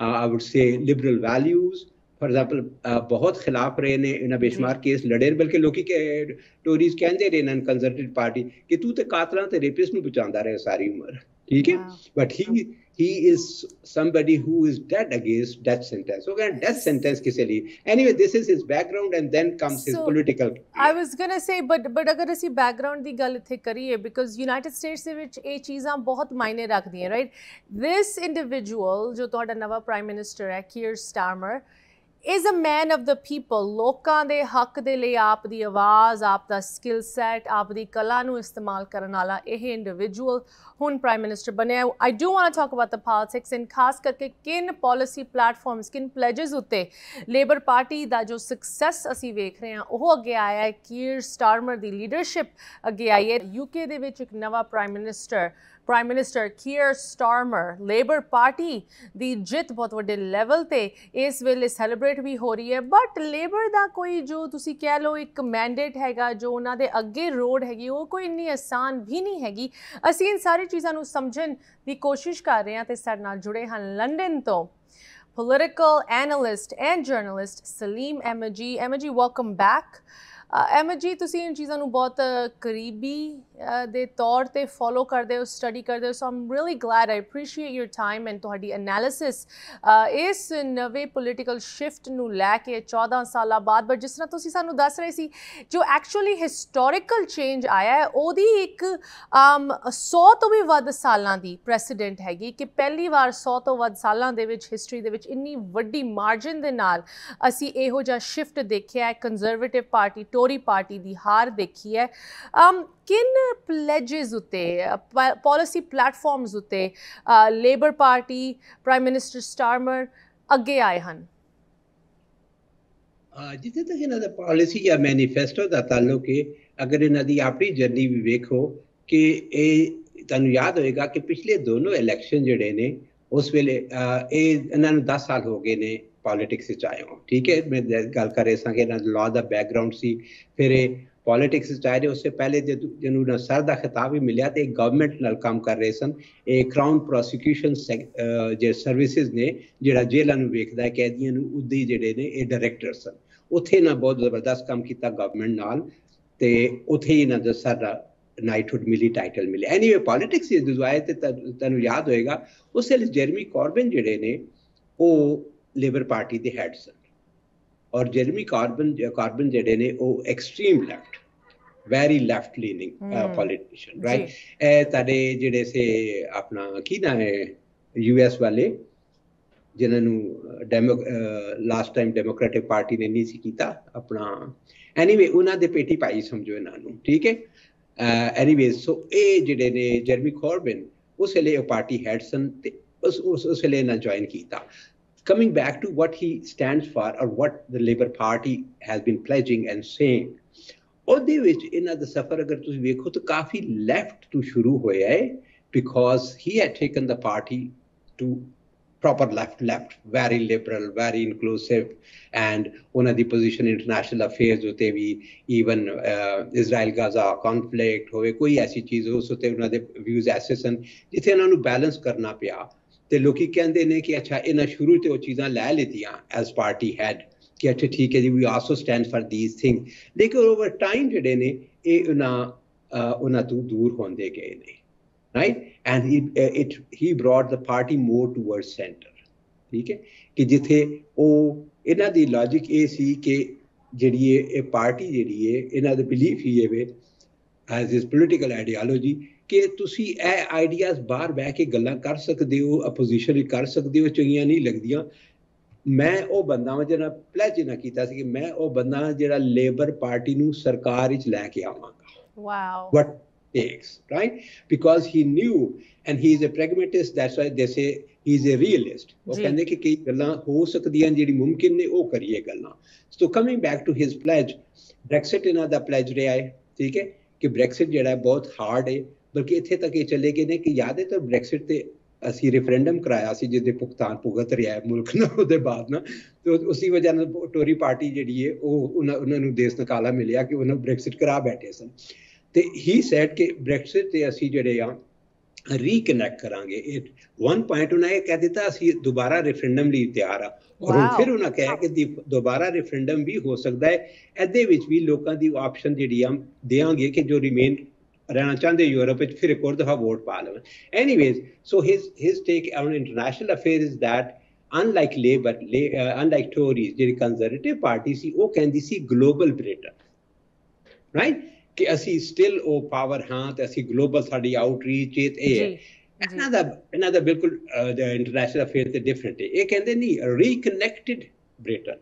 B: I would say Liberal values for example ਬਹੁਤ ਖਿਲਾਫ ਰਹੇ ਨੇ ਇਹਨਾਂ ਬੇਸ਼ਮਾਰ ਕੇਸ ਲੜੇ ਬਲਕਿ ਲੋਕੀ ਟੋਰੀਜ਼ ਕਹਿੰਦੇ ਰਹੇ ਨੇ ਕੰਜ਼ਰਵੇਟਿਵ ਪਾਰਟੀ ਕਿ ਤੂੰ ਤੇ ਕਾਤਲਾਂ ਤੇ ਰੇਪਿਸਟ ਨੂੰ ਬਚਾਉਂਦਾ ਰਹੇ ਸਾਰੀ ਉਮਰ ਠੀਕ ਹੈ but he he is somebody who is dead against death sentence. So, again, death sentence kisali. Anyway, this is his background, and then comes so, his political. Career.
A: I was gonna say, but but agar ऐसी background di गल इतने because United States which is a चीज़ां बहुत मायने रखती right? This individual jo toh हमारा Prime Minister hai, Keir Starmer. Is a man of the people ਲੋਕਾਂ ਦੇ ਹੱਕ ਦੇ ਲਈ ਆਪ ਦੀ ਆਵਾਜ਼ ਆਪ ਦਾ ਸਕਿੱਲ ਸੈਟ ਆਪ ਦੀ ਕਲਾ ਨੂੰ ਇਸਤੇਮਾਲ ਕਰਨ ਵਾਲਾ ਇਹ ਇੰਡੀਵਿਜੂਅਲ ਹੁਣ ਪ੍ਰਾਈਮ ਮਿਨਿਸਟਰ ਬਣਿਆ I do want to talk about the politics and ਖਾਸ ਕਰਕੇ ਕਿਨ ਪਾਲਿਸੀ ਪਲੇਟਫਾਰਮਸ ਕਿਨ ਪਲੇਜਸ ਉੱਤੇ ਲੇਬਰ ਪਾਰਟੀ ਦਾ ਜੋ ਸਕਸੈਸ ਅਸੀਂ ਵੇਖ ਰਹੇ ਹਾਂ ਉਹ ਅੱਗੇ ਆਇਆ ਹੈ ਕੀਰ ਸਟਾਰਮਰ ਦੀ ਲੀਡਰਸ਼ਿਪ ਅੱਗੇ ਆਈ ਹੈ ਯੂਕੇ ਦੇ ਵਿੱਚ ਇੱਕ ਨਵਾਂ prime minister prime minister Keir Starmer labour party ਦੀ ਜਿੱਤ ਬਹੁਤ ਵੱਡੇ ਲੈਵਲ ਤੇ ਇਸ ਵੇਲੇ ਸੈਲੀਬ੍ਰੇਟ ਵੀ ਹੋ ਰਹੀ ਹੈ ਬਟ ਲੇਬਰ ਦਾ ਕੋਈ ਜੋ ਤੁਸੀਂ ਕਹਿ ਲਓ ਇੱਕ ਮੈਂਡੇਟ ਹੈਗਾ ਜੋ ਉਹਨਾਂ ਦੇ ਅੱਗੇ ਰੋਡ ਹੈਗੀ ਉਹ ਕੋਈ ਇੰਨੀ ਆਸਾਨ ਵੀ ਨਹੀਂ ਹੈਗੀ ਅਸੀਂ ਇਹ ਸਾਰੀ ਚੀਜ਼ਾਂ ਨੂੰ ਸਮਝਣ ਦੀ ਕੋਸ਼ਿਸ਼ ਕਰ ਰਹੇ ਹਾਂ ਤੇ ਸਾਡੇ ਨਾਲ ਜੁੜੇ ਹਨ ਲੰਡਨ ਤੋਂ political analyst and journalist Salim Emaji. Emaji, welcome back. Ahmad ਜੀ ਤੁਸੀਂ ਇਹ ਚੀਜ਼ਾਂ ਨੂੰ ਬਹੁਤ ਕਰੀਬੀ ਦੇ ਤੌਰ ਤੇ ਫੋਲੋ ਕਰਦੇ ਹੋ ਸਟੱਡੀ ਕਰਦੇ ਹੋ so I'm really glad I appreciate your time and ਤੁਹਾਡੀ ਐਨਾਲਿਸਿਸ ਇਸ ਨਵੇਂ ਪੋਲਿਟੀਕਲ ਸ਼ਿਫਟ ਨੂੰ ਲੈ ਕੇ 14 ਸਾਲਾਂ ਬਾਅਦ ਬਟ ਜਿਸ ਤਰ੍ਹਾਂ ਤੁਸੀਂ ਸਾਨੂੰ ਦੱਸ ਰਹੇ ਸੀ ਜੋ ਐਕਚੁਅਲੀ ਹਿਸਟੋਰੀਕਲ ਚੇਂਜ ਆਇਆ ਹੈ ਉਹਦੀ ਇੱਕ 100 ਤੋਂ ਵੀ ਵੱਧ ਸਾਲਾਂ ਦੀ ਪ੍ਰੈਸੀਡੈਂਟ ਹੈਗੀ ਕਿ ਪਹਿਲੀ ਵਾਰ 100 ਤੋਂ ਵੱਧ ਸਾਲਾਂ ਦੇ ਵਿੱਚ ਹਿਸਟਰੀ ਦੇ ਵਿੱਚ ਇੰਨੀ ਵੱਡੀ ਮਾਰਜਨ ਦੇ ਨਾਲ ਅਸੀਂ ਇਹੋ ਜਿਹਾ ਸ਼ਿਫਟ ਦੇਖਿਆ ਹੈ ਕੰਜ਼ਰਵੇਟਿਵ ਪਾਰਟੀ ਟੋਰੀ ਪਾਰਟੀ ਦੀ ਹਾਰ ਦੇਖੀ ਹੈ ਕਿਨ ਪਲੇਜਸ ਉਤੇ ਪਾਲਿਸੀ ਪਲੇਟਫਾਰਮਸ ਉਤੇ labour party prime minister Starmer ਅੱਗੇ ਆਏ ਹਨ
B: ਜਿੱਥੇ ਤੱਕ ਇਹਨਾਂ ਦਾ ਪਾਲਿਸੀ ਜਾਂ ਮੈਨੀਫੈਸਟੋ ਦਾ ਤਾਲੁਕ ਹੈ ਅਗਰ ਇਹਨਾਂ ਦੀ ਆਪਣੀ ਜਰਨੀ ਵੀ ਵੇਖੋ ਕਿ ਇਹ ਤੁਹਾਨੂੰ ਯਾਦ ਹੋਏਗਾ ਕਿ ਪਿਛਲੇ ਦੋਨੋਂ ਇਲੈਕਸ਼ਨ ਜਿਹੜੇ ਨੇ ਉਸ ਵੇਲੇ ਇਹ ਇਹਨਾਂ ਨੂੰ 10 ਸਾਲ ਹੋ ਗਏ ਨੇ ਪੋਲਿਟਿਕਸ ਵਿੱਚ ਆਏ ਹੋ ਠੀਕ ਹੈ ਮੈਂ ਗੱਲ ਕਰ ਰਿਹਾ ਸਾਂ ਕਿ ਇਹਨਾਂ ਲਾਅ ਦਾ ਬੈਕਗ੍ਰਾਉਂਡ ਸੀ ਫਿਰ ਇਹ ਪੋਲਿਟਿਕਸ ਵਿੱਚ ਆਏ ਉਸ ਤੋਂ ਪਹਿਲੇ ਜਿਹਨੂੰ ਸਰ ਦਾ ਖਿਤਾਬ ਵੀ ਮਿਲਿਆ ਤੇ ਗਵਰਨਮੈਂਟ ਨਾਲ ਕੰਮ ਕਰ ਰਹੇ ਸਨ ਇਹ ਕਰਾਉਨ ਪ੍ਰੋਸੀਕਿਊਸ਼ਨ ਜੇ ਸਰਵਿਸਿਜ਼ ਨੇ ਜਿਹੜਾ ਜੇਲ੍ਹਾਂ ਨੂੰ ਵੇਖਦਾ ਹੈ ਕੈਦੀਆਂ ਨੂੰ ਉਦੀ ਜਿਹੜੇ ਨੇ ਇਹ ਡਾਇਰੈਕਟਰ ਸਨ ਉੱਥੇ ਨਾ ਬਹੁਤ ਜ਼ਬਰਦਸਤ ਕੰਮ ਕੀਤਾ ਗਵਰਨਮੈਂਟ ਨਾਲ ਤੇ ਉੱਥੇ ਹੀ ਨਾ ਸਰ ਦਾ ਸਾਰਾ ਨਾਈਟਹੁੱਡ ਮਿਲੀ ਟਾਈਟਲ ਮਿਲੇ ਐਨੀਵੇ ਪੋਲਿਟਿਕਸ ਇਸ ਦੁਆਇਤ ਤੇ ਤੁਹਾਨੂੰ ਯਾਦ ਹੋਏਗਾ ਉਸੇ ਜਰਮੀ ਕਾਰਬਨ ਜਿਹੜੇ ਨੇ ਉਹ ਲੇਬਰ ਪਾਰਟੀ ਦੇ ਹੈਡ ਸਨ ਔਰ ਜਰਮੀ ਕਾਰਬਨ ਕਾਰਬਨ ਜਿਹੜੇ ਨੇ ਉਹ extreme left very left leaning politician right ਐ ਤੁਹਾਡੇ ਜਿਹੜੇ ਸੇ ਆਪਣਾ ਕੀ ਨਾਮ ਹੈ ਯੂ ਐਸ ਵਾਲੇ ਜਿਨ੍ਹਾਂ ਨੂੰ demo last time democratic party ਨੇ ਨਹੀਂ ਸੀ ਕੀਤਾ ਆਪਣਾ ਐਨੀਵੇ ਉਹਨਾਂ ਦੇ ਪੇਟੀ ਪਾਈ ਸਮਝੋ ਇਹਨਾਂ ਨੂੰ ਠੀਕ ਹੈ ਐਨੀਵੇ ਸੋ ਇਹ ਜਿਹੜੇ ਨੇ ਜਰਮੀ ਕੋਰਬਨ ਉਸ ਲਈ ਉਹ ਪਾਰਟੀ ਹੈਡਸਨ ਤੇ ਉਸ ਉਸ ਲਈ ਇਹਨਾਂ ਜੁਆਇਨ ਕੀਤਾ coming back to what he stands for or what the Labour Party has been pledging and saying, ਉਹਦੇ ਵਿੱਚ ਇਹਨਾਂ ਦਾ ਸਫ਼ਰ ਅਗਰ ਤੁਸੀਂ ਵੇਖੋ ਤਾਂ ਕਾਫੀ ਲੈਫਟ ਤੋਂ ਸ਼ੁਰੂ ਹੋਇਆ ਹੈ because he had taken the party to proper left left very liberal very inclusive and ਉਹਨਾਂ ਦੀ ਪੋਜੀਸ਼ਨ ਇੰਟਰਨੈਸ਼ਨਲ ਅਫੇਅਰਸ ਉਤੇ ਵੀ ਈਵਨ ਇਜ਼ਰਾਈਲ ਗਾਜ਼ਾ ਕਨਫਲਿਕਟ ਹੋਵੇ ਕੋਈ ਐਸੀ ਚੀਜ਼ ਉਸ ਉਤੇ ਉਹਨਾਂ ਦੇ ਵਿਊਜ਼ ਐਸੇ ਸਨ ਜਿੱਥੇ ਉਹਨਾਂ ਨੂੰ ਬੈਲੈਂਸ ਕਰਨਾ ਪਿਆ ਤੇ ਲੋਕੀ ਕਹਿੰਦੇ ਨੇ ਕਿ ਅੱਛਾ ਇਹਨਾਂ ਸ਼ੁਰੂ ਤੇ ਉਹ ਚੀਜ਼ਾਂ ਲੈ ਲਿਤੀਆਂ ਐਸ ਪਾਰਟੀ ਹੈਡ ਕਿ ਅੱਛਾ ਠੀਕ ਹੈ ਜੀ we also stand for these thing ਲੇਕਿਨ ਓਵਰ ਟਾਈਮ ਜਿਹੜੇ ਨੇ ਇਹ ਉਹਨਾਂ ਉਹਨਾਂ ਤੋਂ ਦੂਰ ਹੁੰਦੇ ਗਏ ਨੇ right and he it he brought the party more toward centre ਠੀਕ ਹੈ ਕਿ ਜਿੱਥੇ ਉਹ ਇਹਨਾਂ ਦੀ ਲੌਜੀਕ ਇਹ ਸੀ ਕਿ ਜਿਹੜੀ ਇਹ ਪਾਰਟੀ ਜਿਹੜੀ ਹੈ ਇਹਨਾਂ ਦੇ ਬਿਲੀਫ ਹੀ ਹੈ whereas his political ideology ਕਿ ਤੁਸੀਂ ਇਹ ਆਈਡੀਆਜ਼ ਬਾਹਰ ਬਹਿ ਕੇ ਗੱਲਾਂ ਕਰ ਸਕਦੇ ਹੋ ਆਪੋਜੀਸ਼ਨ ਕਰ ਸਕਦੇ ਹੋ ਚੰਗੀਆਂ ਨਹੀਂ ਲੱਗਦੀਆਂ ਮੈਂ ਉਹ ਬੰਦਾ ਵਾਂ ਜਿਹੜਾ ਪਲੇਜ ਨਾ ਕੀਤਾ ਸੀ ਕਿ ਮੈਂ ਉਹ ਬੰਦਾ ਜਿਹੜਾ ਲੇਬਰ ਪਾਰਟੀ ਨੂੰ ਸਰਕਾਰ ਵਿੱਚ ਲੈ ਕੇ ਆਵਾਂਗਾ wow what takes right because he knew and he is a pragmatist that's why they say he is ਅ ਰੀਅਲਿਸਟ ਉਹ ਕਹਿੰਦੇ ਕਿ ਕਈ ਗੱਲਾਂ ਹੋ ਸਕਦੀਆਂ ਜਿਹੜੀ ਮੁਮਕਿਨ ਨੇ ਉਹ ਕਰੀਏ ਗੱਲਾਂ so coming back to his pledge Brexit ਇਹਨਾਂ ਦਾ ਪਲੈਜ ਰਿਹਾ ਹੈ ਠੀਕ ਹੈ ਕਿ ਬ੍ਰੈਕਸਿਟ ਜਿਹੜਾ ਬਹੁਤ ਹਾਰਡ ਹੈ ਬਲਕਿ ਇੱਥੇ ਤੱਕ ਇਹ ਚਲੇ ਗਏ ਨੇ ਕਿ ਯਾਦ ਹੈ ਤਾਂ ਬ੍ਰੈਕਸਿਟ ਤੇ ਅਸੀਂ ਰੈਫਰੈਂਡਮ ਕਰਾਇਆ ਸੀ ਜਿਹਦੇ ਭੁਗਤਾਨ ਭੁਗਤ ਰਿਹਾ ਹੈ ਮੁਲਕ ਨਾ ਉਹਦੇ ਬਾਅਦ ਨਾ ਤੇ ਉਸੇ ਵਜ੍ਹਾ ਨਾਲ ਟੋਰੀ ਪਾਰਟੀ ਜਿਹੜੀ ਹੈ ਉਹ ਉਹਨਾਂ ਨੂੰ ਦੇਸ਼ ਨਕਾਲਾ ਮਿਲਿਆ ਕਿ ਉਹਨਾਂ ਬ੍ਰੈਕਸਿਟ ਕਰਾ ਬੈਠੇ ਸਨ ਤੇ ਹੀ ਸੈਡ ਕਿ ਬ੍ਰੈਕਸਿਟ ਤੇ ਅਸੀਂ ਜਿਹੜੇ ਆ ਰੀਕਨੈਕਟ ਕਰਾਂਗੇ ਇਹ ਉਹਨਾਂ ਨੇ ਕਹਿ ਦਿੱਤਾ ਅਸੀਂ ਦੁਬਾਰਾ ਰੈਫਰੈਂਡਮ ਲਈ ਤਿਆਰ ਆ ਔਰ ਫਿਰ ਉਹਨਾਂ ਕਹਿ ਕਿ ਦੁਬਾਰਾ ਰੈਫਰੈਂਡਮ ਵੀ ਹੋ ਸਕਦਾ ਹੈ ਐਦੇ ਵਿੱਚ ਵੀ ਲੋਕਾਂ ਦੀ ਆਪਸ਼ਨ ਜਿਹੜੀ ਆ ਦੇਾਂਗੇ ਕਿ ਜੋ ਰਿਮੇਨ ਰਹਿਣਾ ਚਾਹੁੰਦੇ ਯੂਰਪ ਵਿੱਚ ਫਿਰ ਇੱਕ ਹੋਰ ਦਫਾ ਵੋਟ ਪਾ ਲਵਣ anyways so his his take on international affair is that unlike labour unlike Tories ਜਿਹੜੀ ਕੰਜ਼ਰਵੇਟਿਵ ਪਾਰਟੀ ਸੀ ਉਹ ਕਹਿੰਦੀ ਸੀ ਗਲੋਬਲ ਬ੍ਰਿਟਨ ਰਾਈਟ ਕਿ ਅਸੀਂ ਸਟਿਲ ਉਹ ਪਾਵਰ ਹਾਂ ਤੇ ਅਸੀਂ ਗਲੋਬਲ ਸਾਡੀ ਆਊਟਰੀਚ ਇਹ ਹੈ ਇਹਨਾਂ ਦਾ ਇਹਨਾਂ ਦਾ ਬਿਲਕੁਲ ਇੰਟਰਨੈਸ਼ਨਲ ਅਫੇਅਰ ਤੇ ਡਿਫਰੈਂਟ ਹੈ ਇਹ ਕਹਿੰਦੇ ਨਹੀਂ ਰੀਕਨੈਕਟਿਡ ਬ੍ਰਿਟਨ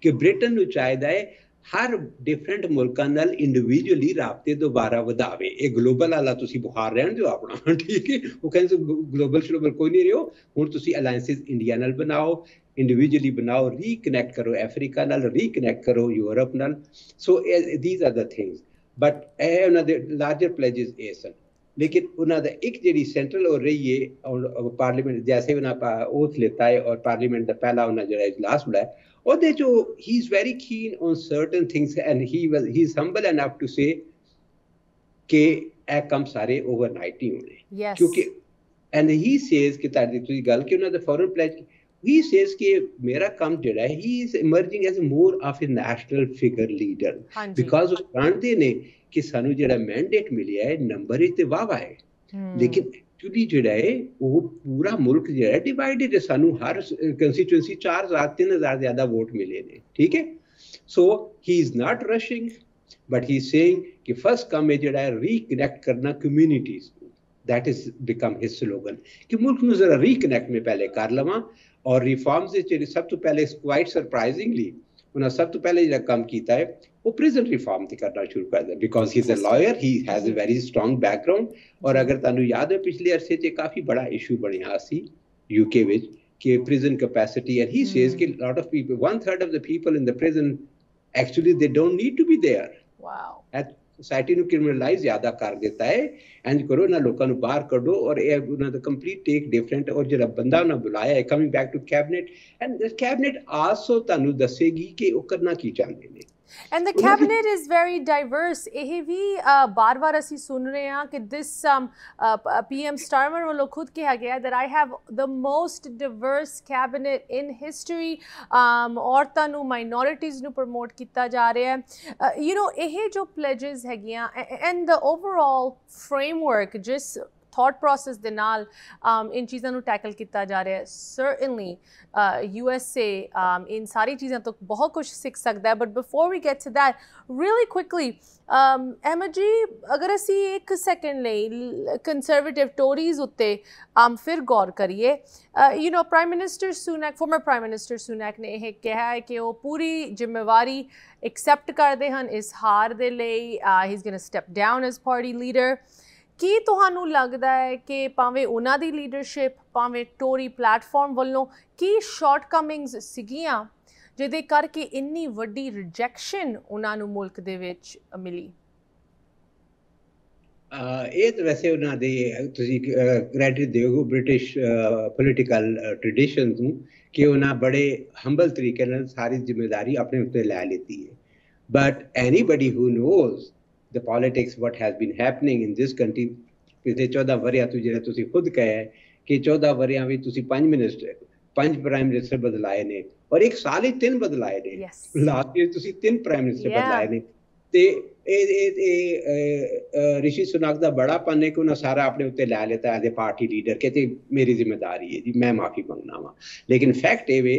B: ਕਿ ਬ੍ਰਿਟਨ ਨੂੰ ਚਾਹੀਦਾ ਹੈ ਹਰ ਡਿਫਰੈਂਟ ਮੁਲਕਾਂ ਨਾਲ ਇੰਡੀਵਿਜੂਅਲੀ ਰਾਬਤੇ ਦੁਬਾਰਾ ਵਧਾਵੇ ਇਹ ਗਲੋਬਲ ਵਾਲਾ ਤੁਸੀਂ ਬੁਖਾਰ ਰਹਿਣ ਦਿਓ ਆਪਣਾ ਠੀਕ ਹੈ ਉਹ ਕਹਿੰਦੇ ਗਲੋਬਲ ਸ਼ਲੋਬਲ ਕੋਈ ਨਹੀਂ ਰਿਓ ਹੁਣ ਤੁਸੀਂ ਅਲਾਈਅੰਸਸ ਇੰਡੀਆ ਨਾਲ ਬਣਾਓ ਇੰਡੀਵਿਜੂਅਲੀ ਬਣਾਓ ਰੀਕਨੈਕਟ ਕਰੋ ਅਫਰੀਕਾ ਨਾਲ ਰੀਕਨੈਕਟ ਕਰੋ ਯੂਰਪ ਨਾਲ so these are the things but ਇਹ ਉਹਨਾਂ ਦੇ ਲਾਰਜਰ ਪਲੇਜਸ ਇਹ ਸਨ لیکن انہوں دا ایک جڑی سینٹرل ہو رہی ہے پارلیمنٹ جیسے انہوں نے اوتھ لیتا ہے اور پارلیمنٹ دا پہلا انہوں جڑا اجلاس بڑھا ہے اور دے جو ہی is very keen on certain things and he was he is humble enough to say کہ اے کم سارے اوور نائٹ ہی
A: ہونے کیونکہ
B: and he says کہ تاریخ تو گل کہ انہوں دا فورن پلیج کی he says ਕਿ ਮੇਰਾ ਕੰਮ ਜਿਹੜਾ ਹੈ he is emerging as more of a national figure leader because ਉਹ ਜਾਣਦੇ ਨੇ ਕਿ ਸਾਨੂੰ ਜਿਹੜਾ ਮੈਂਡੇਟ ਮਿਲਿਆ ਹੈ ਨੰਬਰ ਤੇ ਵਾਵਾ ਹੈ ਲੇਕਿਨ ਐਕਚੁਅਲੀ ਜਿਹੜਾ ਹੈ ਉਹ ਪੂਰਾ ਮੁਲਕ ਜਿਹੜਾ ਹੈ ਡਿਵਾਈਡਡ ਹੈ ਸਾਨੂੰ ਹਰ ਕੰਸਟੀਟੂਐਂਸੀ 4000 3000 ਜ਼ਿਆਦਾ ਵੋਟ ਮਿਲੇ ਨੇ ਠੀਕ ਹੈ so he is not rushing but he saying ਕਿ ਫਸਟ ਕੰਮ ਹੈ ਜਿਹੜਾ ਹੈ ਰੀਕਨੈਕਟ ਕਰਨਾ communities that has become his slogan ਕਿ ਮੁਲਕ ਨੂੰ ਜ਼ਰਾ ਰੀਕਨੈਕਟ ਮੇ ਪਹਿਲੇ ਕਰ ਲਵਾਂ और रिफॉर्म्स जो सब तो पहले क्वाइट सरप्राइजिंगली उन्होंने सब तो पहले जो काम किया है वो प्रिजन रिफॉर्म से करना शुरू कर दिया because he is a lawyer he has a very strong background और अगर ਤੁਹਾਨੂੰ ਯਾਦ ਹੈ ਪਿਛਲੇ ਅਰਸੇ 'ਚ ਕਾਫੀ ਬੜਾ ਇਸ਼ੂ ਬਣਿਆ ਸੀ ਯੂਕੇ ਵਿੱਚ ਕਿ prison capacity and he says ਕਿ lot of people 1/3 of the people in the prison actually they don't need to be there wow at society ਨੂੰ ਕ੍ਰਿਮੀਨਲਾਈਜ਼ ਜ਼ਿਆਦਾ ਕਰ ਦਿੱਤਾ ਹੈ ਇੰਜ ਕਰੋ ਇਹਨਾਂ ਲੋਕਾਂ ਨੂੰ ਬਾਹਰ ਕੱਢੋ ਔਰ ਇਹ ਉਹਨਾਂ ਦਾ ਕੰਪਲੀਟ ਟੇਕ ਡਿਫਰੈਂਟ ਔਰ ਜਿਹੜਾ ਬੰਦਾ ਉਹਨਾਂ ਬੁਲਾਇਆ ਹੈ coming back to cabinet and this cabinet also ਤੁਹਾਨੂੰ ਦੱਸੇਗੀ ਕਿ ਉਹ ਕਰਨਾ
A: ਕੀ ਚਾਹੁੰਦੇ ਨੇ And the cabinet is very diverse. ਇਹ ਵੀ ਬਾਰ ਬਾਰ ਅਸੀਂ ਸੁਣ ਰਹੇ ਹਾਂ ਕਿ this PM um, Starmer ਵੱਲੋਂ ਖੁਦ ਕਿਹਾ ਗਿਆ that I have the most diverse cabinet in history. ਔਰਤਾਂ um, ਨੂੰ minorities ਨੂੰ ਪ੍ਰਮੋਟ ਕੀਤਾ ਜਾ ਰਿਹਾ ਹੈ। you know ਇਹ ਜੋ pledges ਹੈਗੀਆਂ and the overall framework just thought process ਦੇ ਨਾਲ um, ਇਨ ਚੀਜ਼ਾਂ ਨੂੰ ਟੈਕਲ ਕੀਤਾ ਜਾ ਰਿਹਾ ਹੈ certainly U S A in ਸਾਰੀ ਚੀਜ਼ਾਂ ਤੋਂ ਬਹੁਤ ਕੁਝ ਸਿੱਖ ਸਕਦਾ ਹੈ but before we get to that really quickly um ਜੀ ਅਗਰ ਅਸੀਂ ਇੱਕ ਸੈਕਿੰਡ ਲਈ ਕੰਜ਼ਰਵੇਟਿਵ ਟੋਰੀਜ਼ ਉੱਤੇ ਆਮ um, ਫਿਰ ਗੌਰ ਕਰੀਏ you know prime minister Sunak former prime minister Sunak ਨੇ ਇਹ ਕਿਹਾ ਹੈ ਕਿ ਉਹ ਪੂਰੀ ਜ਼ਿੰਮੇਵਾਰੀ ਐਕਸੈਪਟ ਕਰਦੇ ਹਨ ਇਸ ਹਾਰ ਦੇ ਲਈ he is going to step down as party leader ਕੀ ਤੁਹਾਨੂੰ ਲੱਗਦਾ ਹੈ ਕਿ ਭਾਵੇਂ ਉਹਨਾਂ ਦੀ ਲੀਡਰਸ਼ਿਪ ਭਾਵੇਂ ਟੋਰੀ ਪਲੇਟਫਾਰਮ ਵੱਲੋਂ ਕੀ ਸ਼ਾਰਟਕਮਿੰਗਸ ਸਿਗੀਆਂ ਜਿਹਦੇ ਕਰਕੇ ਇੰਨੀ ਵੱਡੀ ਰਿਜੈਕਸ਼ਨ ਉਹਨਾਂ ਨੂੰ ਮੁਲਕ ਦੇ ਵਿੱਚ ਮਿਲੀ
B: ਇਹ ਤਾਂ ਵੈਸੇ ਉਹਨਾਂ ਦੇ ਤੁਸੀਂ ਕ੍ਰੈਡਿਟ ਦਿਓਗੇ ਬ੍ਰਿਟਿਸ਼ ਪੋਲੀਟੀਕਲ ਟ੍ਰੈਡੀਸ਼ਨ ਨੂੰ ਕਿ ਉਹਨਾਂ ਬੜੇ ਹੰਬਲ ਤਰੀਕੇ ਨਾਲ ਸਾਰੀ ਜ਼ਿੰਮੇਵਾਰੀ ਆਪਣੇ ਉੱਤੇ ਲੈ ਲੈਂਦੀ ਹੈ but anybody who knows the politics what has been happening in this country ਪਿਛਲੇ 14 ਵਰਿਆਂ ਤੋਂ ਜਿਹੜਾ ਤੁਸੀਂ ਖੁਦ ਕਹਿਆ ਕਿ 14 ਵਰਿਆਂ ਵਿੱਚ ਤੁਸੀਂ ਪੰਜ ਮਿਨਿਸਟਰ ਪੰਜ ਪ੍ਰਾਈਮ ਮਿਨਿਸਟਰ ਬਦਲਾਏ ਨੇ ਔਰ ਇੱਕ ਸਾਲ ਹੀ ਤਿੰਨ ਬਦਲਾਏ ਨੇ ਲਾਸਟ ਈਅਰ ਤੁਸੀਂ ਤਿੰਨ ਪ੍ਰਾਈਮ ਮਿਨਿਸਟਰ ਬਦਲਾਏ ਨੇ ਤੇ ਇਹ ਇਹ ਰਿਸ਼ੀ ਸੁਨਾਕ ਦਾ ਬੜਾ ਪੰਨੇ ਕਿ ਉਹਨਾਂ ਸਾਰਾ ਆਪਣੇ ਉੱਤੇ ਲੈ ਲੇਤਾ ਐਜ਼ ਅ ਪਾਰਟੀ ਲੀਡਰ ਕਿ ਤੇ ਮੇਰੀ ਜ਼ਿੰਮੇਵਾਰੀ ਹੈ ਜੀ ਮੈਂ ਮਾਫੀ ਮੰਗਣਾ ਵਾਂ ਲੇਕਿਨ ਫੈਕਟ ਇਹ ਵੇ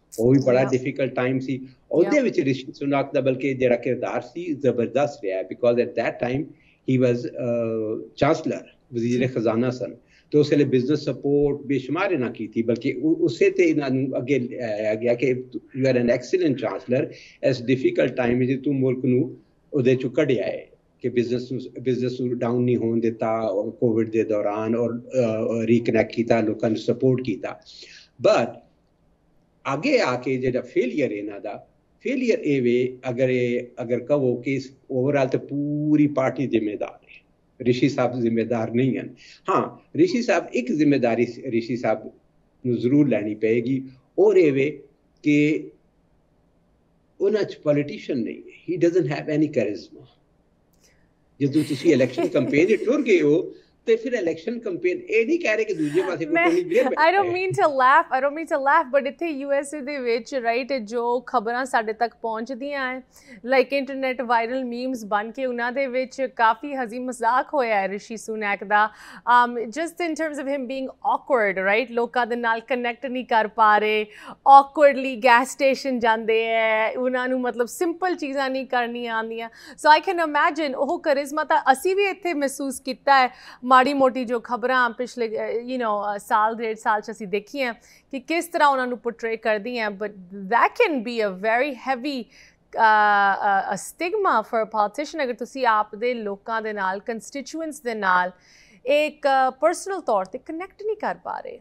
B: وہ بھی بڑا ڈیفیلٹ ٹائم سرکار کردار کی اسے کٹیا ہے کہ بس بزنس ڈاؤن نہیں ہوتا کووڈ اور ریکنیکٹ کیا سپورٹ کیتا بٹ ਅੱਗੇ ਆ ਕੇ ਜਿਹੜਾ ਫੇਲਿਅਰ ਇਹਨਾਂ ਦਾ ਫੇਲਿਅਰ ਇਹ ਵੇ ਅਗਰ ਇਹ ਅਗਰ ਕਹੋ ਕਿ ਇਸ ਓਵਰਆਲ ਤੇ ਪੂਰੀ ਪਾਰਟੀ ਜ਼ਿੰਮੇਦਾਰ ਹੈ ਰਿਸ਼ੀ ਸਾਹਿਬ ਜ਼ਿੰਮੇਦਾਰ ਨਹੀਂ ਹਨ ਹਾਂ ਰਿਸ਼ੀ ਸਾਹਿਬ ਇੱਕ ਜ਼ਿੰਮੇਵਾਰੀ ਰਿਸ਼ੀ ਸਾਹਿਬ ਨੂੰ ਜ਼ਰੂਰ ਲੈਣੀ ਪਏਗੀ ਔਰ ਇਹ ਵੇ ਕਿ ਉਹਨਾਂ ਚ ਪੋਲੀਟੀਸ਼ੀਅਨ ਨਹੀਂ ਹੈ ਹੀ ਡਸਨਟ ਹੈਵ ਐਨੀ ਕੈਰਿਜ਼ਮਾ ਜਦੋਂ ਤੁਸੀਂ ਇਲੈਕਸ਼ਨ ਕੈਂਪੇਨ ਦੇ ਟੁਰ ਗਏ ਹੋ ਤੇ ਫਿਰ ਇਲੈਕਸ਼ਨ ਕੰਪੇਨ ਇਹ ਨਹੀਂ ਕਹਿ ਰਹੇ ਕਿ ਦੂਜੇ ਪਾਸੇ ਕੋਈ ਨਹੀਂ blame I don't mean
A: to laugh I don't mean to laugh but ਇੱਥੇ ਯੂਐਸਏ ਦੇ ਵਿੱਚ ਰਾਈਟ ਜੋ ਖਬਰਾਂ ਸਾਡੇ ਤੱਕ ਪਹੁੰਚਦੀਆਂ ਆ ਲਾਈਕ ਇੰਟਰਨੈਟ ਵਾਇਰਲ ਮੀਮਸ ਬਣ ਕੇ ਉਹਨਾਂ ਦੇ ਵਿੱਚ ਕਾਫੀ ਹਜ਼ੀ ਮਜ਼ਾਕ ਹੋਇਆ ਹੈ ਰਿਸ਼ੀ ਸੁਨੈਕ ਦਾ um just in terms of him being awkward right ਲੋਕਾਂ ਦੇ ਨਾਲ ਕਨੈਕਟ ਨਹੀਂ ਕਰ پا ਰਹੇ ਔਕਵਰਡਲੀ ਗੈਸ ਸਟੇਸ਼ਨ ਜਾਂਦੇ ਐ ਉਹਨਾਂ ਨੂੰ ਮਤਲਬ ਸਿੰਪਲ ਚੀਜ਼ਾਂ ਨਹੀਂ ਕਰਨੀਆਂ ਆਉਂਦੀਆਂ ਸੋ ਆਈ ਕੈਨ ਇਮੇਜਿਨ ਉਹ ਕਰਿਜ਼ਮਾ ਤਾਂ ਅਸੀਂ ਵੀ ਇੱਥੇ ਮਹਿਸੂਸ ਕੀਤਾ ਹੈ ਮਾੜੀ ਮੋਟੀ ਜੋ ਖਬਰਾਂ ਪਿਛਲੇ ਯੂ نو ਸਾਲ ਡੇਢ ਸਾਲ ਚ ਅਸੀਂ ਦੇਖੀਆਂ ਕਿ ਕਿਸ ਤਰ੍ਹਾਂ ਉਹਨਾਂ ਨੂੰ ਪੋਰਟਰੇ ਕਰਦੀਆਂ but that can be a very heavy a stigma for agar ਅਗਰ ਤੁਸੀਂ ਆਪ ਦੇ ਲੋਕਾਂ ਦੇ ਨਾਲ constituents ਦੇ ਨਾਲ ਇੱਕ ਪਰਸਨਲ ਤੌਰ ਤੇ ਕਨੈਕਟ ਨਹੀਂ ਕਰ ਪਾ ਰਹੇ